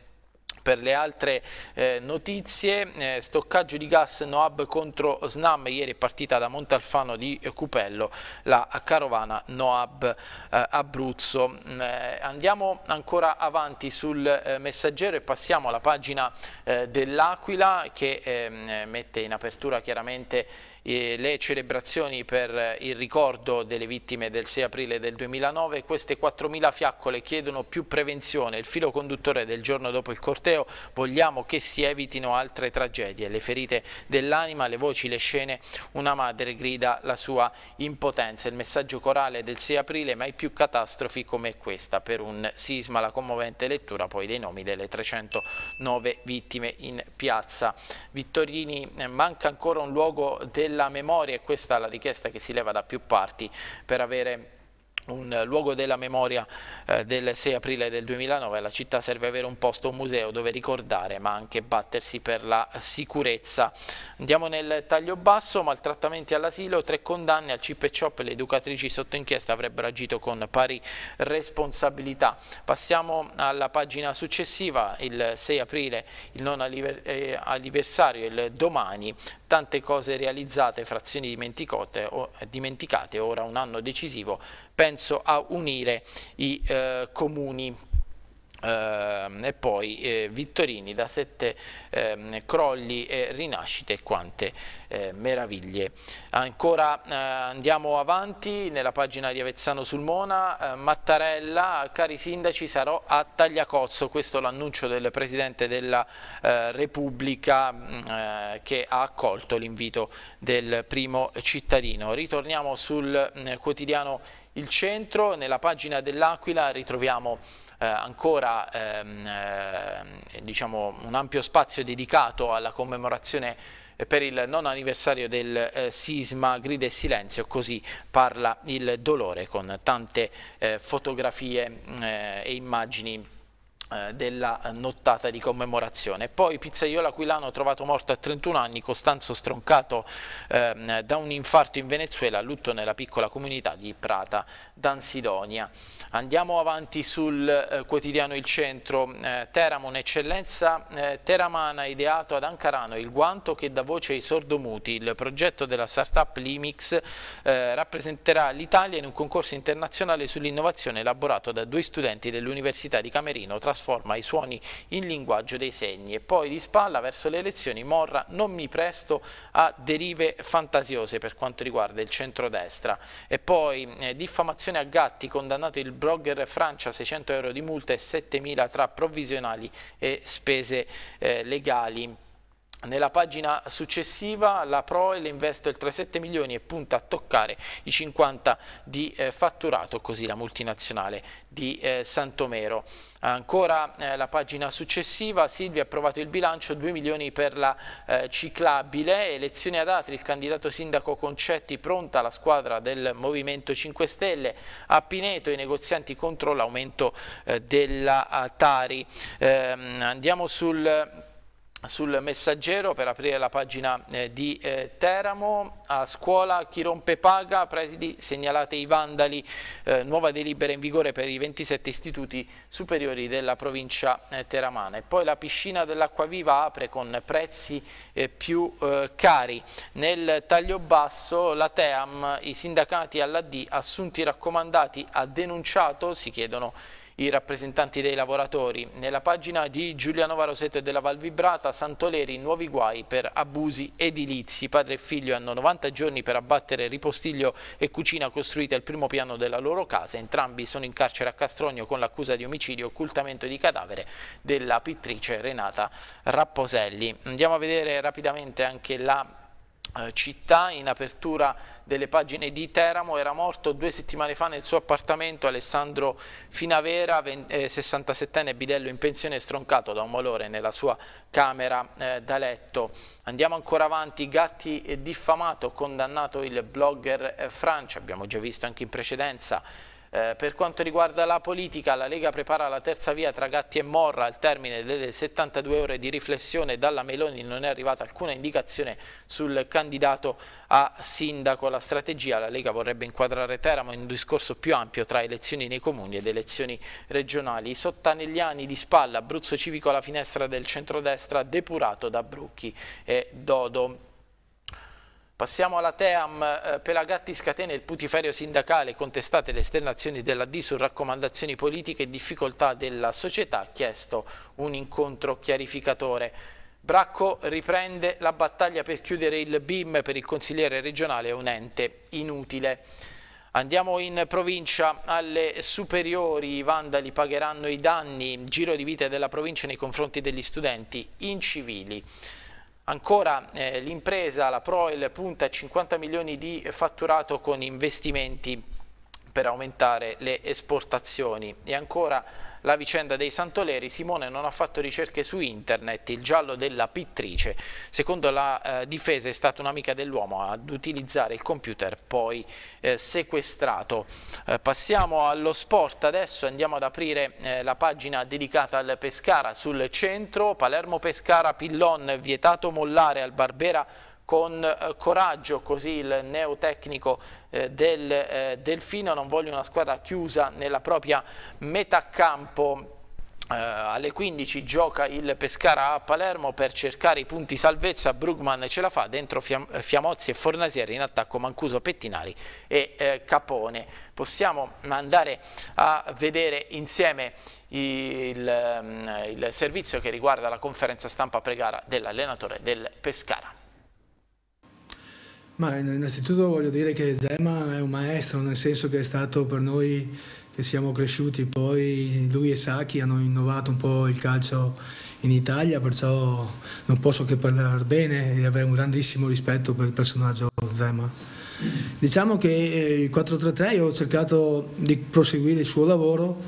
per le altre eh, notizie, eh, stoccaggio di gas Noab contro Snam, ieri è partita da Montalfano di Cupello la carovana Noab eh, Abruzzo. Mm, eh, andiamo ancora avanti sul eh, messaggero e passiamo alla pagina eh, dell'Aquila che ehm, mette in apertura chiaramente eh, le celebrazioni per eh, il ricordo delle vittime del 6 aprile del 2009. Queste 4.000 fiaccole chiedono più prevenzione. Il filo conduttore del giorno dopo il corteo vogliamo che si evitino altre tragedie. Le ferite dell'anima, le voci, le scene, una madre grida la sua impotenza. Il messaggio corale del 6 aprile, mai più catastrofi come questa. Per un sisma la commovente lettura poi dei nomi delle 309 vittime in piazza. Vittorini manca ancora un luogo del della memoria, e questa è la richiesta che si leva da più parti per avere un luogo della memoria eh, del 6 aprile del 2009, la città serve avere un posto, un museo dove ricordare ma anche battersi per la sicurezza. Andiamo nel taglio basso, maltrattamenti all'asilo, tre condanne al CIP e CIOP, le educatrici sotto inchiesta avrebbero agito con pari responsabilità. Passiamo alla pagina successiva, il 6 aprile, il non eh, anniversario, il domani tante cose realizzate, frazioni dimenticate, o, eh, dimenticate ora un anno decisivo, penso a unire i eh, comuni Ehm, e poi eh, Vittorini da sette eh, crolli e rinascite quante eh, meraviglie ancora eh, andiamo avanti nella pagina di Avezzano sul Mona eh, Mattarella cari sindaci sarò a Tagliacozzo questo l'annuncio del Presidente della eh, Repubblica mm, che ha accolto l'invito del primo cittadino ritorniamo sul mm, quotidiano Il Centro nella pagina dell'Aquila ritroviamo eh, ancora ehm, eh, diciamo, un ampio spazio dedicato alla commemorazione per il nono anniversario del eh, sisma Grida e Silenzio, così parla il dolore con tante eh, fotografie mm, eh, e immagini eh, della nottata di commemorazione. Poi Pizzaiolo Aquilano trovato morto a 31 anni, Costanzo stroncato eh, da un infarto in Venezuela, lutto nella piccola comunità di Prata d'Ansidonia. Andiamo avanti sul eh, quotidiano Il Centro, eh, Teramo un'eccellenza eh, teramana ideato ad Ancarano, il guanto che dà voce ai sordomuti, il progetto della startup Limix eh, rappresenterà l'Italia in un concorso internazionale sull'innovazione elaborato da due studenti dell'Università di Camerino, trasformato trasforma i suoni in linguaggio dei segni e poi di spalla verso le elezioni Morra non mi presto a derive fantasiose per quanto riguarda il centrodestra e poi eh, diffamazione a Gatti condannato il blogger Francia 600 euro di multa e 7.000 tra provvisionali e spese eh, legali nella pagina successiva la Proel investe oltre 7 milioni e punta a toccare i 50 di eh, fatturato, così la multinazionale di eh, Santomero. Ancora eh, la pagina successiva, Silvia ha approvato il bilancio, 2 milioni per la eh, ciclabile, elezioni ad Atri, il candidato sindaco Concetti pronta alla squadra del Movimento 5 Stelle, a Pineto i negozianti contro l'aumento eh, della eh, Tari. Ehm, andiamo sul sul messaggero per aprire la pagina eh, di eh, Teramo, a scuola chi rompe paga, presidi segnalate i vandali, eh, nuova delibera in vigore per i 27 istituti superiori della provincia eh, teramana. E poi la piscina dell'acquaviva apre con prezzi eh, più eh, cari. Nel taglio basso la Team, i sindacati all'AD assunti raccomandati ha denunciato, si chiedono i rappresentanti dei lavoratori. Nella pagina di Giuliano Varosetto e della Val Vibrata, Santoleri, nuovi guai per abusi edilizi. Padre e figlio hanno 90 giorni per abbattere ripostiglio e cucina costruite al primo piano della loro casa. Entrambi sono in carcere a Castrogno con l'accusa di omicidio e occultamento di cadavere della pittrice Renata Rapposelli. Andiamo a vedere rapidamente anche la eh, città in apertura delle pagine di Teramo era morto due settimane fa nel suo appartamento Alessandro Finavera 67enne eh, bidello in pensione stroncato da un malore nella sua camera eh, da letto andiamo ancora avanti Gatti eh, diffamato condannato il blogger eh, Francia abbiamo già visto anche in precedenza eh, per quanto riguarda la politica, la Lega prepara la terza via tra Gatti e Morra al termine delle 72 ore di riflessione. Dalla Meloni non è arrivata alcuna indicazione sul candidato a sindaco. La strategia, la Lega vorrebbe inquadrare Teramo in un discorso più ampio tra elezioni nei comuni ed elezioni regionali. sottanegliani di spalla, Abruzzo Civico alla finestra del centrodestra, depurato da Brucchi e Dodo. Passiamo alla TEAM, eh, Pelagatti scatena il putiferio sindacale, contestate le esternazioni della D su raccomandazioni politiche e difficoltà della società, chiesto un incontro chiarificatore. Bracco riprende la battaglia per chiudere il BIM per il consigliere regionale, un ente inutile. Andiamo in provincia, alle superiori i vandali pagheranno i danni, giro di vita della provincia nei confronti degli studenti incivili. Ancora eh, l'impresa, la Proel, punta a 50 milioni di fatturato con investimenti per aumentare le esportazioni e ancora la vicenda dei Santoleri, Simone non ha fatto ricerche su internet, il giallo della pittrice. Secondo la eh, difesa è stata un'amica dell'uomo ad utilizzare il computer poi eh, sequestrato. Eh, passiamo allo sport adesso, andiamo ad aprire eh, la pagina dedicata al Pescara sul centro, Palermo-Pescara, Pillon, vietato mollare al Barbera con eh, coraggio, così il neotecnico eh, del eh, Delfino, non voglio una squadra chiusa nella propria metà campo. Uh, alle 15 gioca il Pescara a Palermo per cercare i punti salvezza, Brugman ce la fa, dentro Fiam Fiamozzi e Fornasieri in attacco Mancuso, Pettinari e eh, Capone. Possiamo andare a vedere insieme il, mm, il servizio che riguarda la conferenza stampa pregara dell'allenatore del Pescara. Ma eh, innanzitutto voglio dire che Zema è un maestro, nel senso che è stato per noi che siamo cresciuti, poi lui e Sacchi hanno innovato un po' il calcio in Italia, perciò non posso che parlare bene e avere un grandissimo rispetto per il personaggio Zema. Diciamo che eh, il 4-3-3 io ho cercato di proseguire il suo lavoro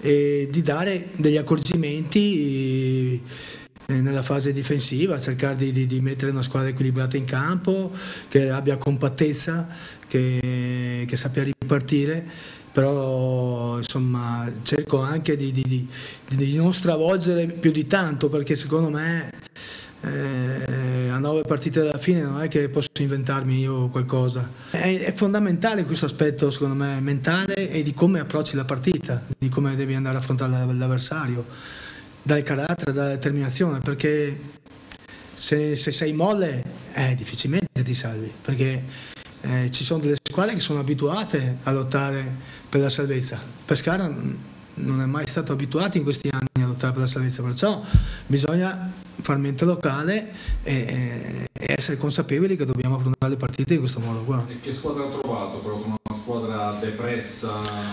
e di dare degli accorgimenti eh, nella fase difensiva, cercare di, di, di, mettere una squadra equilibrata in campo, che abbia compattezza, che, che sappia ripartire, però insomma cerco anche di, di, non stravolgere più di tanto perché secondo me eh, a nove partite dalla fine non è che posso inventarmi io qualcosa. È, è fondamentale questo aspetto secondo me mentale e di come approcci la partita, di come devi andare a affrontare l'avversario dal carattere, dalla determinazione, perché se, se sei molle eh, difficilmente ti salvi, perché eh, ci sono delle squadre che sono abituate a lottare per la salvezza. Pescara non è mai stato abituato in questi anni a lottare per la salvezza, perciò bisogna far mente locale e, e essere consapevoli che dobbiamo affrontare le partite in questo modo qua. E che squadra ha trovato però con una una squadra depressa?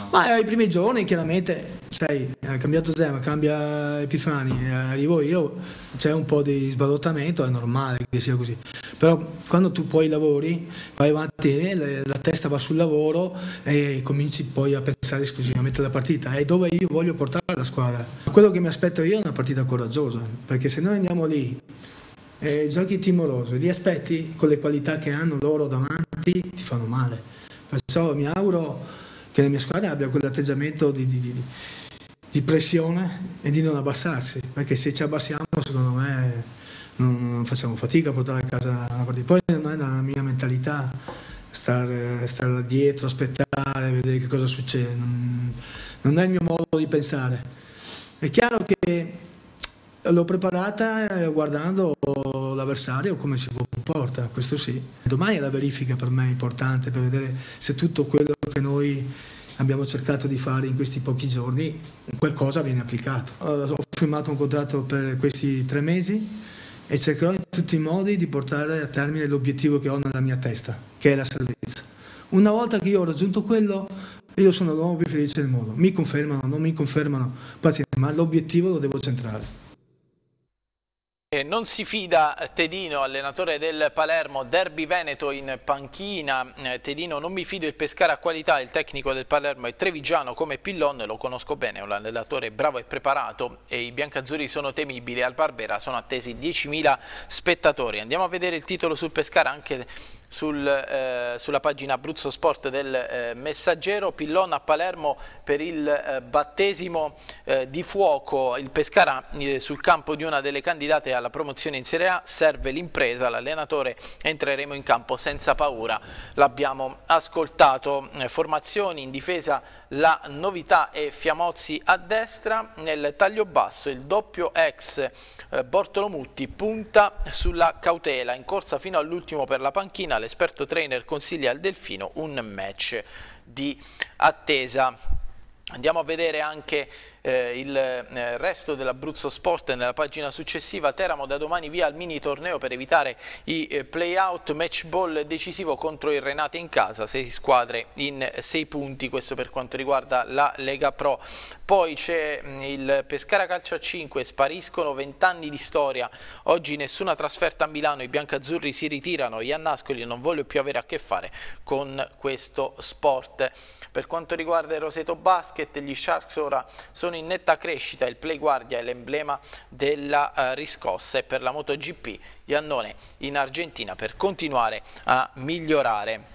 Ma ai eh, primi giorni chiaramente, sai, ha cambiato Zema, cambia Epifani, eh, arrivo io, c'è un po' di sbalottamento, è normale che sia così. Però quando tu poi lavori, vai avanti, la testa va sul lavoro e cominci poi a pensare esclusivamente alla partita È dove io voglio portare la squadra. Quello che mi aspetto io è una partita coraggiosa, perché se noi andiamo lì e eh, giochi timoroso, li aspetti con le qualità che hanno loro davanti, ti fanno male Perciò mi auguro che la mia squadra abbia quell'atteggiamento di, di, di, di pressione e di non abbassarsi, perché se ci abbassiamo secondo me non, non facciamo fatica a portare a casa una partita. Poi non è la mia mentalità stare, stare dietro, aspettare, vedere che cosa succede, non, non è il mio modo di pensare. È chiaro che L'ho preparata eh, guardando l'avversario come si comporta, questo sì. Domani è la verifica per me importante per vedere se tutto quello che noi abbiamo cercato di fare in questi pochi giorni qualcosa viene applicato. Eh, ho firmato un contratto per questi tre mesi e cercherò in tutti i modi di portare a termine l'obiettivo che ho nella mia testa, che è la salvezza. Una volta che io ho raggiunto quello, io sono l'uomo più felice del mondo. Mi confermano, non mi confermano, pazienza, ma l'obiettivo lo devo centrare. Eh, non si fida eh, Tedino, allenatore del Palermo, derby Veneto in panchina. Eh, Tedino, non mi fido il pescare a qualità, il tecnico del Palermo è trevigiano come Pillon, lo conosco bene, è un allenatore bravo e preparato e i biancazzurri sono temibili. Al Barbera sono attesi 10.000 spettatori. Andiamo a vedere il titolo sul pescare anche sul, eh, sulla pagina Abruzzo Sport del eh, Messaggero, Pillon a Palermo per il eh, battesimo eh, di fuoco, il Pescara eh, sul campo di una delle candidate alla promozione in Serie A, serve l'impresa, l'allenatore, entreremo in campo senza paura, l'abbiamo ascoltato, eh, formazioni in difesa la novità è Fiamozzi a destra, nel taglio basso il doppio ex eh, Bortolomutti punta sulla cautela, in corsa fino all'ultimo per la panchina, l'esperto trainer consiglia al Delfino un match di attesa. Andiamo a vedere anche eh, il eh, resto dell'Abruzzo Sport nella pagina successiva Teramo da domani via al mini torneo per evitare i eh, play match ball decisivo contro il Renate in casa, 6 squadre in 6 punti, questo per quanto riguarda la Lega Pro. Poi c'è mm, il Pescara Calcio a 5, spariscono 20 anni di storia, oggi nessuna trasferta a Milano, i biancazzurri si ritirano, Iannascoli non voglio più avere a che fare con questo sport. Per quanto riguarda il Roseto Basket, gli Sharks ora sono sono in netta crescita, il Play Guardia è l'emblema della eh, riscossa e per la MotoGP Iannone in Argentina per continuare a migliorare.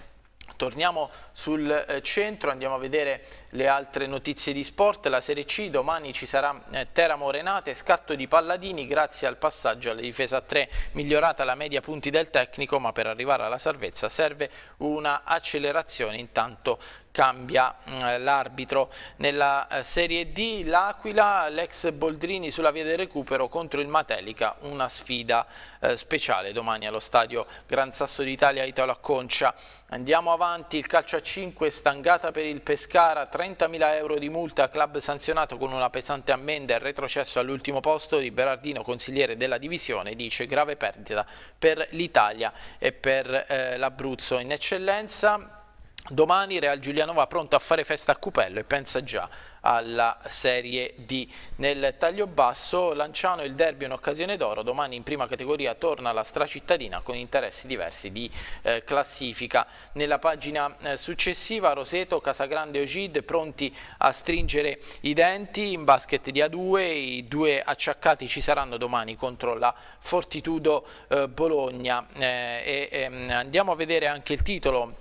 Torniamo sul eh, centro, andiamo a vedere le altre notizie di sport, la Serie C, domani ci sarà eh, Teramo Renate, scatto di Palladini grazie al passaggio alla difesa 3, migliorata la media punti del tecnico ma per arrivare alla salvezza serve una accelerazione, intanto cambia mm, l'arbitro. Nella eh, Serie D l'Aquila, l'ex Boldrini sulla via del recupero contro il Matelica, una sfida eh, speciale domani allo stadio Gran Sasso d'Italia Italo a Concia. Andiamo avanti, il calcio a 35 stangata per il Pescara, 30.000 euro di multa, club sanzionato con una pesante ammenda e retrocesso all'ultimo posto di Berardino, consigliere della divisione, dice grave perdita per l'Italia e per eh, l'Abruzzo in eccellenza. Domani Real Giulianova pronto a fare festa a Cupello e pensa già alla Serie D. Nel taglio basso Lanciano il derby è un'occasione d'oro, domani in prima categoria torna la stracittadina con interessi diversi di eh, classifica. Nella pagina eh, successiva Roseto, Casagrande e Ogid pronti a stringere i denti in basket di A2, i due acciaccati ci saranno domani contro la Fortitudo eh, Bologna. Eh, e, e, ehm, andiamo a vedere anche il titolo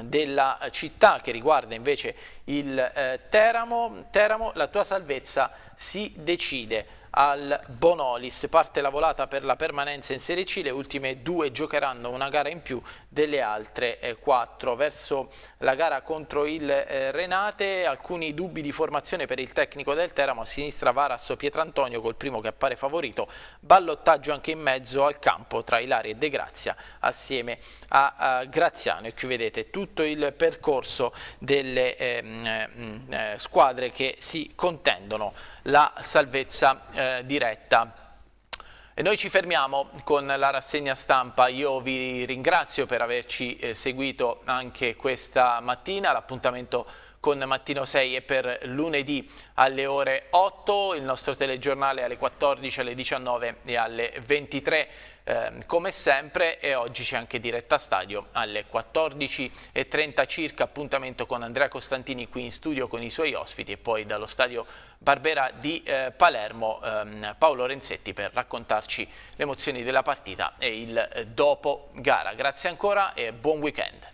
della città che riguarda invece il eh, Teramo, Teramo la tua salvezza si decide al Bonolis, parte la volata per la permanenza in Serie C, le ultime due giocheranno una gara in più delle altre eh, quattro. Verso la gara contro il eh, Renate, alcuni dubbi di formazione per il tecnico del Teramo, a sinistra Varas Pietrantonio col primo che appare favorito, ballottaggio anche in mezzo al campo tra Ilari e De Grazia assieme a, Graziano e qui vedete tutto il percorso delle ehm, mm, eh, squadre che si contendono la salvezza diretta e noi ci fermiamo con la rassegna stampa, io vi ringrazio per averci eh, seguito anche questa mattina, l'appuntamento con Mattino 6 è per lunedì alle ore 8, il nostro telegiornale alle 14, alle 19 e alle 23. Ehm, come sempre e oggi c'è anche diretta stadio alle 14.30 circa appuntamento con Andrea Costantini qui in studio con i suoi ospiti e poi dallo stadio Barbera di eh, Palermo ehm, Paolo Renzetti per raccontarci le emozioni della partita e il eh, dopo gara. Grazie ancora e buon weekend.